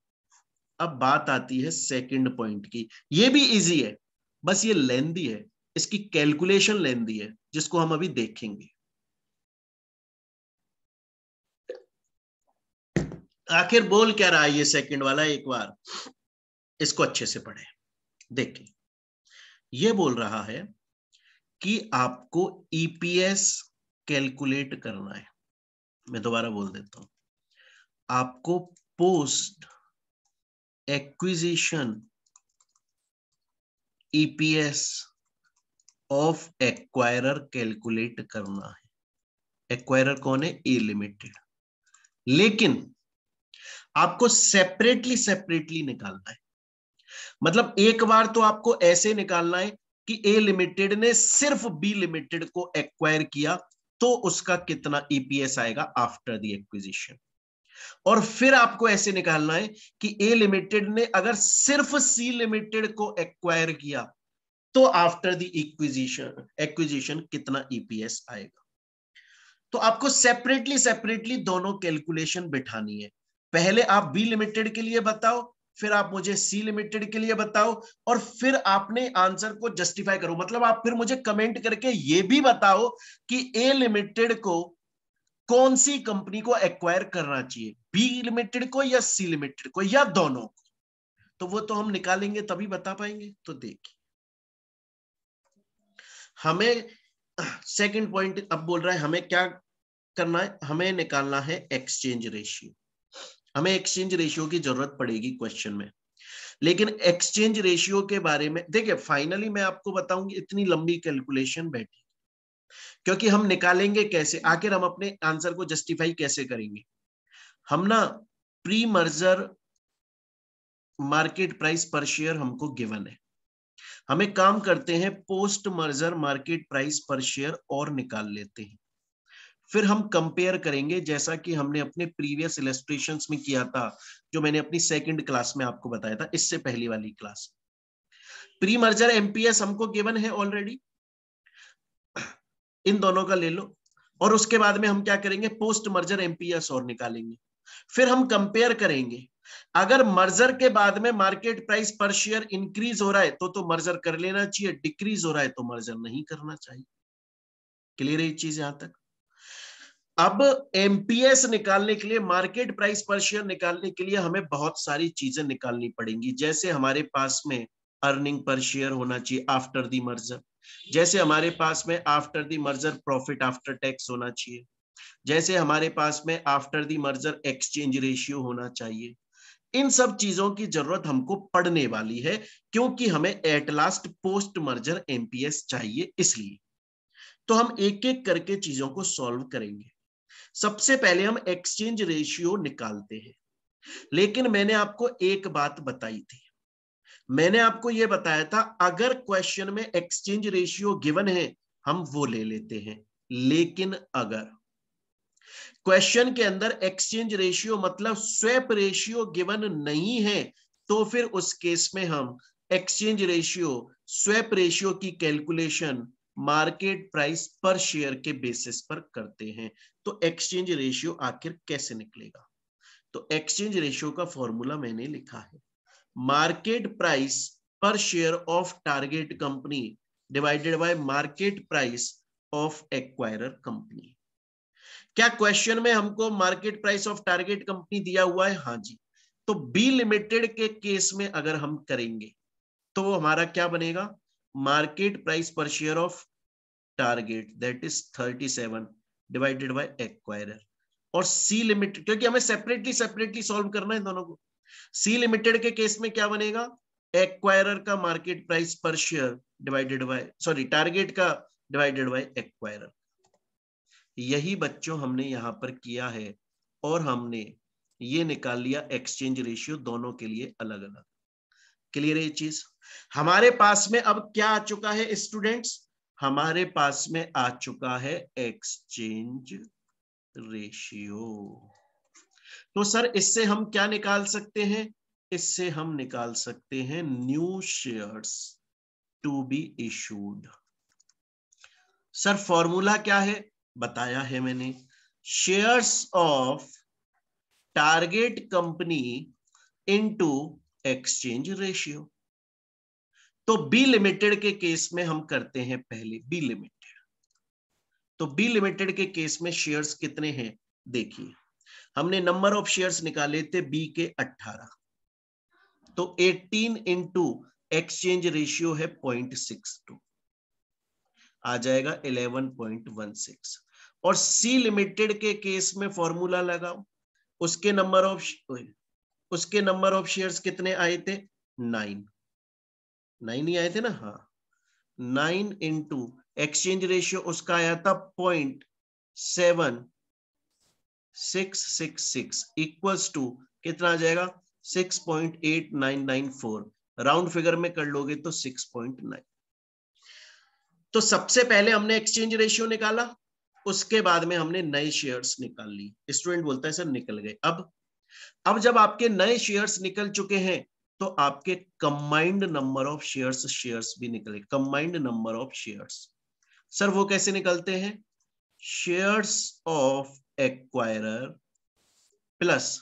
[SPEAKER 1] अब बात आती है सेकंड पॉइंट की ये भी इजी है बस ये लेंदी है इसकी कैलकुलेशन लेंदी है जिसको हम अभी देखेंगे आखिर बोल क्या रहा है ये सेकंड वाला एक बार इसको अच्छे से पढ़े देखिए ये बोल रहा है कि आपको ईपीएस e कैलकुलेट करना है मैं दोबारा बोल देता हूं आपको post acquisition EPS of acquirer calculate करना है एक्वायरर कौन है ए लिमिटेड लेकिन आपको सेपरेटली सेपरेटली निकालना है मतलब एक बार तो आपको ऐसे निकालना है कि ए लिमिटेड ने सिर्फ बी लिमिटेड को एक्वायर किया तो उसका कितना ईपीएस e आएगा आफ्टर द एक्विजिशन और फिर आपको ऐसे निकालना है कि ए लिमिटेड ने अगर सिर्फ सी लिमिटेड को एक्वायर किया तो आफ्टर द इक्विजिशन एक्विजिशन कितना ईपीएस e आएगा तो आपको सेपरेटली सेपरेटली दोनों कैलकुलेशन बिठानी है पहले आप बी लिमिटेड के लिए बताओ फिर आप मुझे सी लिमिटेड के लिए बताओ और फिर आपने आंसर को जस्टिफाई करो मतलब आप फिर मुझे कमेंट करके ये भी बताओ कि ए लिमिटेड को कौन सी कंपनी को एक्वायर करना चाहिए बी लिमिटेड को या सी लिमिटेड को या दोनों को तो वो तो हम निकालेंगे तभी बता पाएंगे तो देखिए हमें सेकंड पॉइंट अब बोल रहा है हमें क्या करना है हमें निकालना है एक्सचेंज रेशियो हमें एक्सचेंज रेशियो की जरूरत पड़ेगी क्वेश्चन में लेकिन एक्सचेंज रेशियो के बारे में देखिए फाइनली मैं आपको बताऊंगी इतनी लंबी कैलकुलेशन बैठी क्योंकि हम निकालेंगे कैसे आखिर हम अपने आंसर को जस्टिफाई कैसे करेंगे हम ना प्री मर्जर मार्केट प्राइस पर शेयर हमको गिवन है हमें काम करते हैं पोस्ट मर्जर मार्केट प्राइस पर शेयर और निकाल लेते हैं फिर हम कंपेयर करेंगे जैसा कि हमने अपने प्रीवियस इलेस्ट्रेशन में किया था जो मैंने अपनी सेकेंड क्लास में आपको बताया था इससे पहली वाली क्लास प्री मर्जर एमपीएस हमको गिवन है ऑलरेडी इन दोनों का ले लो और उसके बाद में हम क्या करेंगे पोस्ट मर्जर एमपीएस और निकालेंगे फिर हम कंपेयर करेंगे अगर मर्जर के बाद में मार्केट प्राइस पर शेयर इंक्रीज हो रहा है तो तो मर्जर कर लेना चाहिए डिक्रीज हो रहा है तो मर्जर नहीं करना चाहिए क्लियर है चीज यहां तक अब एमपीएस निकालने के लिए मार्केट प्राइस पर शेयर निकालने के लिए हमें बहुत सारी चीजें निकालनी पड़ेंगी जैसे हमारे पास में अर्निंग पर शेयर होना चाहिए आफ्टर दी मर्जर जैसे हमारे पास में after the merger profit after tax होना चाहिए जैसे हमारे पास में after the merger exchange ratio होना चाहिए इन सब चीजों की जरूरत हमको पड़ने वाली है क्योंकि हमें at last post merger MPS चाहिए इसलिए तो हम एक एक करके चीजों को सॉल्व करेंगे सबसे पहले हम एक्सचेंज रेशियो निकालते हैं लेकिन मैंने आपको एक बात बताई थी मैंने आपको यह बताया था अगर क्वेश्चन में एक्सचेंज रेशियो गिवन है हम वो ले लेते हैं लेकिन अगर क्वेश्चन के अंदर एक्सचेंज रेशियो मतलब स्वेप रेशियो गिवन नहीं है तो फिर उस केस में हम एक्सचेंज रेशियो स्वेप रेशियो की कैलकुलेशन मार्केट प्राइस पर शेयर के बेसिस पर करते हैं तो एक्सचेंज रेशियो आखिर कैसे निकलेगा तो एक्सचेंज रेशियो का फॉर्मूला मैंने लिखा है मार्केट प्राइस पर share of target company divided by market price of acquirer company क्या क्वेश्चन में हमको market price of target company दिया हुआ है हाँ जी तो बी लिमिटेड के केस में अगर हम करेंगे तो हमारा क्या बनेगा मार्केट प्राइस पर share of target that is 37 divided by acquirer और सी लिमिटेड क्योंकि हमें सेपरेटली सेपरेटली सॉल्व करना है दोनों को सी लिमिटेड के केस में क्या बनेगा एक्वायरर का मार्केट प्राइस पर share divided by sorry target का डिवाइडेड बाय एक्वायरर यही बच्चों हमने यहाँ पर किया है और हमने ये निकाल लिया एक्सचेंज रेशियो दोनों के लिए अलग अलग क्लियर है ये चीज हमारे पास में अब क्या आ चुका है स्टूडेंट्स हमारे पास में आ चुका है एक्सचेंज रेशियो तो सर इससे हम क्या निकाल सकते हैं इससे हम निकाल सकते हैं new shares to be issued sir formula क्या है बताया है मैंने shares of target company into exchange ratio तो बी लिमिटेड के केस में हम करते हैं पहले बी लिमिटेड तो बी लिमिटेड के केस में शेयर्स कितने हैं देखिए हमने नंबर ऑफ शेयर्स निकाले थे बी के 18 तो 18 इंटू एक्सचेंज रेशियो है 0.62 आ जाएगा 11.16 और सी लिमिटेड के केस में फॉर्मूला लगाओ उसके नंबर ऑफ उसके नंबर ऑफ शेयर्स कितने आए थे नाइन नाइन ही आए थे ना हाँ नाइन इंटू एक्सचेंज रेशियो उसका आया था point seven six six six equals to कितना आ जाएगा six point eight nine nine four round figure में कर लोगे तो सिक्स पॉइंट नाइन तो सबसे पहले हमने एक्सचेंज रेशियो निकाला उसके बाद में हमने नए शेयर्स निकाल ली स्टूडेंट बोलता है सर निकल गए अब अब जब आपके नए शेयर्स निकल चुके हैं तो आपके combined number of shares shares भी निकले combined number of shares sir वो कैसे निकलते हैं shares of acquirer plus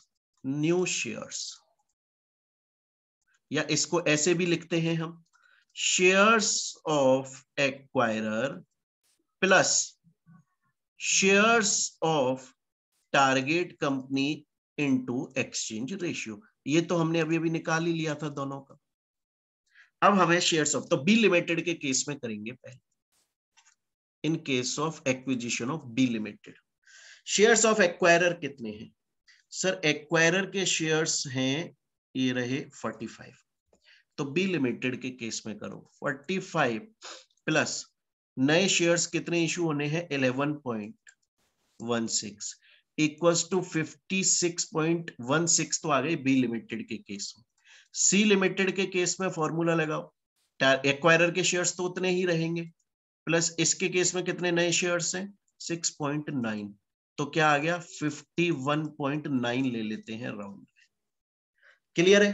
[SPEAKER 1] new shares या इसको ऐसे भी लिखते हैं हम shares of acquirer plus shares of target company into exchange ratio ये तो हमने अभी अभी निकाल ही लिया था दोनों का अब हमें शेयर्स ऑफ तो बी लिमिटेड के केस में करेंगे पहले in case of acquisition of B limited shares of acquirer कितने हैं सर एक्वायरर के शेयर्स हैं ये रहे फाइव तो बी लिमिटेड के केस में करो 45 प्लस नए शेयर्स कितने इशू होने हैं 11.16 इक्वल्स टू 56.16 तो आ गए बी लिमिटेड के केस में सी लिमिटेड के केस में फॉर्मूला लगाओ एक्वायरर के शेयर्स तो उतने ही रहेंगे प्लस इसके केस में कितने नए शेयर्स हैं 6.9 तो क्या आ गया 51.9 ले लेते हैं राउंड क्लियर है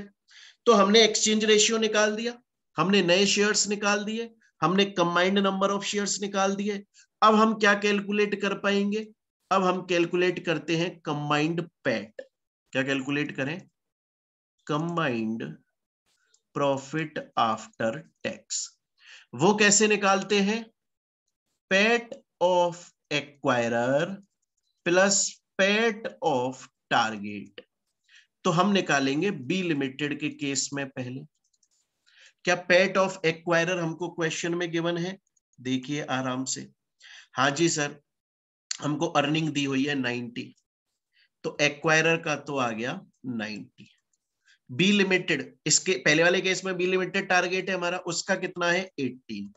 [SPEAKER 1] तो हमने एक्सचेंज रेशियो निकाल दिया हमने नए शेयर्स निकाल दिए हमने कंबाइंड नंबर ऑफ शेयर्स निकाल दिए अब हम क्या कैलकुलेट कर पाएंगे अब हम कैलकुलेट करते हैं कंबाइंड पैट क्या कैलकुलेट करें कंबाइंड प्रॉफिट आफ्टर टैक्स वो कैसे निकालते हैं PAT of acquirer plus PAT of target तो हम निकालेंगे बी लिमिटेड के केस में पहले क्या पेट ऑफ एक्वायरर हमको क्वेश्चन में गिवन है देखिए आराम से हाँ जी सर हमको अर्निंग दी हुई है 90 तो एक्वायरर का तो आ गया 90 बी लिमिटेड इसके पहले वाले केस में बी लिमिटेड टारगेट है हमारा उसका कितना है 18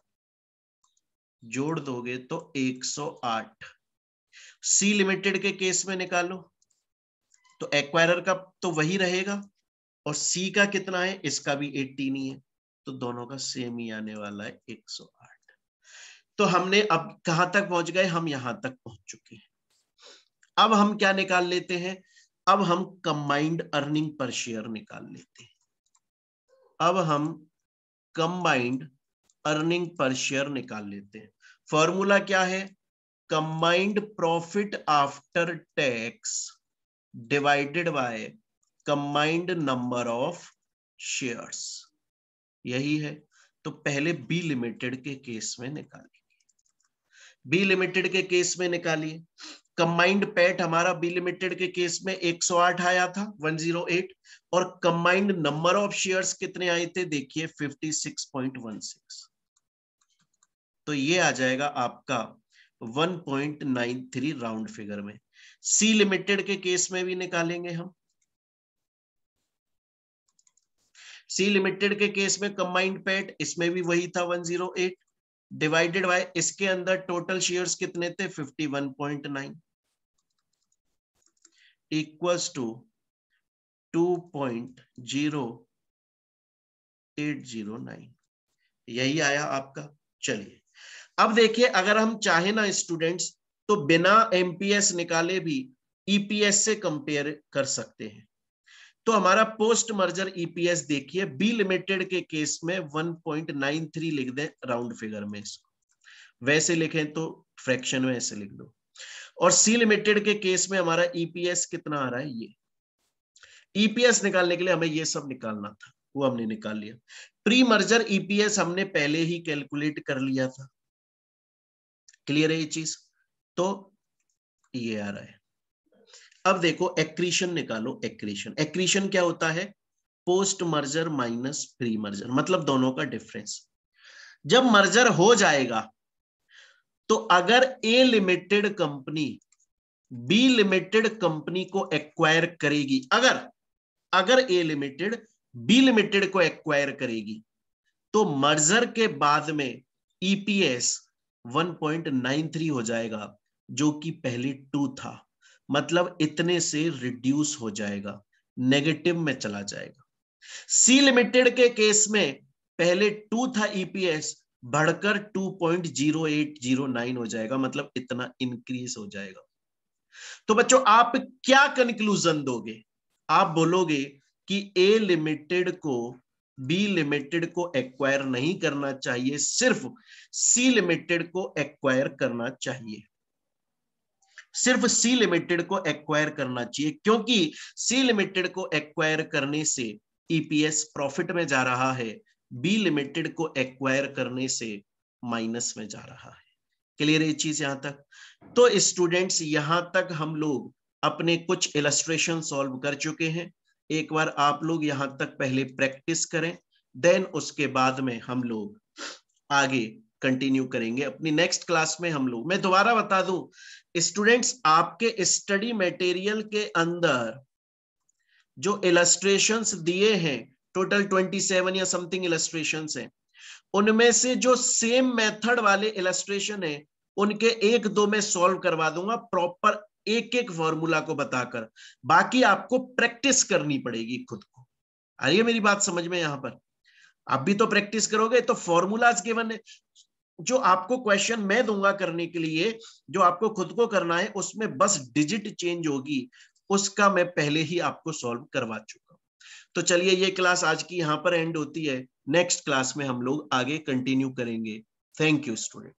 [SPEAKER 1] जोड़ दोगे तो 108 सी लिमिटेड के केस में निकालो तो एक्वायरर का तो वही रहेगा और सी का कितना है इसका भी 18 ही है तो दोनों का सेम ही आने वाला है 108 तो हमने अब कहां तक पहुंच गए हम यहां तक पहुंच चुके हैं अब हम क्या निकाल लेते हैं अब हम कंबाइंड अर्निंग पर शेयर निकाल लेते हैं अब हम कंबाइंड अर्निंग पर शेयर निकाल लेते हैं फॉर्मूला क्या है combined profit after tax divided by combined number of shares यही है तो पहले बी लिमिटेड के केस में निकालिए बी लिमिटेड के केस में निकालिए कंबाइंड पैट हमारा बी लिमिटेड के केस में 108 आया था 108 और कंबाइंड नंबर ऑफ शेयर्स कितने आए थे देखिए 56.16 तो ये आ जाएगा आपका 1.93 राउंड फिगर में सी लिमिटेड के केस में भी निकालेंगे हम सी लिमिटेड के केस में कंबाइंड पेट इसमें भी वही था 108 डिवाइडेड बाय इसके अंदर टोटल शेयर्स कितने थे 51.9 इक्वल्स टू 2.0809 यही आया आपका चलिए अब देखिए अगर हम चाहे ना स्टूडेंट्स तो बिना एमपीएस निकाले भी ईपीएस e से कंपेयर कर सकते हैं तो हमारा पोस्ट मर्जर ईपीएस देखिए बी लिमिटेड के केस में 1.93 लिख दें राउंड फिगर में इसको वैसे लिखें तो फ्रैक्शन में ऐसे लिख दो और सी लिमिटेड के केस में हमारा ईपीएस e कितना आ रहा है ये ईपीएस e निकालने के लिए हमें ये सब निकालना था वो हमने निकाल लिया प्री मर्जर ईपीएस हमने पहले ही कैलकुलेट कर लिया था क्लियर है ये चीज तो ये आ रहा है अब देखो एक्रीशन निकालो एक्रीशन एक्रीशन क्या होता है post merger minus pre merger मतलब दोनों का डिफरेंस जब मर्जर हो जाएगा तो अगर A limited company B limited company को एक्वायर करेगी अगर अगर ए लिमिटेड बी लिमिटेड को एक्वायर करेगी तो मर्जर के बाद में ईपीएस e 1.93 हो जाएगा जो कि पहले टू था मतलब इतने से रिड्यूस हो जाएगा नेगेटिव में चला जाएगा सी लिमिटेड के केस में पहले टू था ईपीएस e बढ़कर 2.0809 हो जाएगा मतलब इतना इंक्रीज हो जाएगा तो बच्चों आप क्या कंक्लूजन दोगे आप बोलोगे कि ए लिमिटेड को बी लिमिटेड को एक्वायर नहीं करना चाहिए सिर्फ सी लिमिटेड को एक्वायर करना चाहिए सिर्फ सी लिमिटेड को एक्वायर करना चाहिए क्योंकि सी लिमिटेड को एक्वायर करने से ईपीएस e प्रॉफिट में जा रहा है बी लिमिटेड को एक्वायर करने से माइनस में जा रहा है क्लियर ये चीज यहां तक तो स्टूडेंट्स यहां तक हम लोग अपने कुछ इलस्ट्रेशन सॉल्व कर चुके हैं एक बार आप लोग यहां तक पहले प्रैक्टिस करें देन उसके बाद में हम लोग आगे कंटिन्यू करेंगे अपनी नेक्स्ट क्लास में हम लोग मैं दोबारा बता दूं स्टूडेंट्स आपके स्टडी मटेरियल के अंदर जो इलेस्ट्रेशन दिए हैं टोटल 27 या समथिंग इलेस्ट्रेशन हैं उनमें से जो सेम मेथड वाले इलेस्ट्रेशन है उनके एक दो में सॉल्व करवा दूंगा प्रॉपर एक एक फॉर्मूला को बताकर बाकी आपको प्रैक्टिस करनी पड़ेगी खुद को आइए मेरी बात समझ में यहां पर आप भी तो प्रैक्टिस करोगे तो फॉर्मूलाज गिवन है जो आपको क्वेश्चन मैं दूंगा करने के लिए जो आपको खुद को करना है उसमें बस डिजिट चेंज होगी उसका मैं पहले ही आपको सॉल्व करवा चुका हूं तो चलिए ये क्लास आज की यहां पर एंड होती है नेक्स्ट क्लास में हम लोग आगे कंटिन्यू करेंगे थैंक यू स्टूडेंट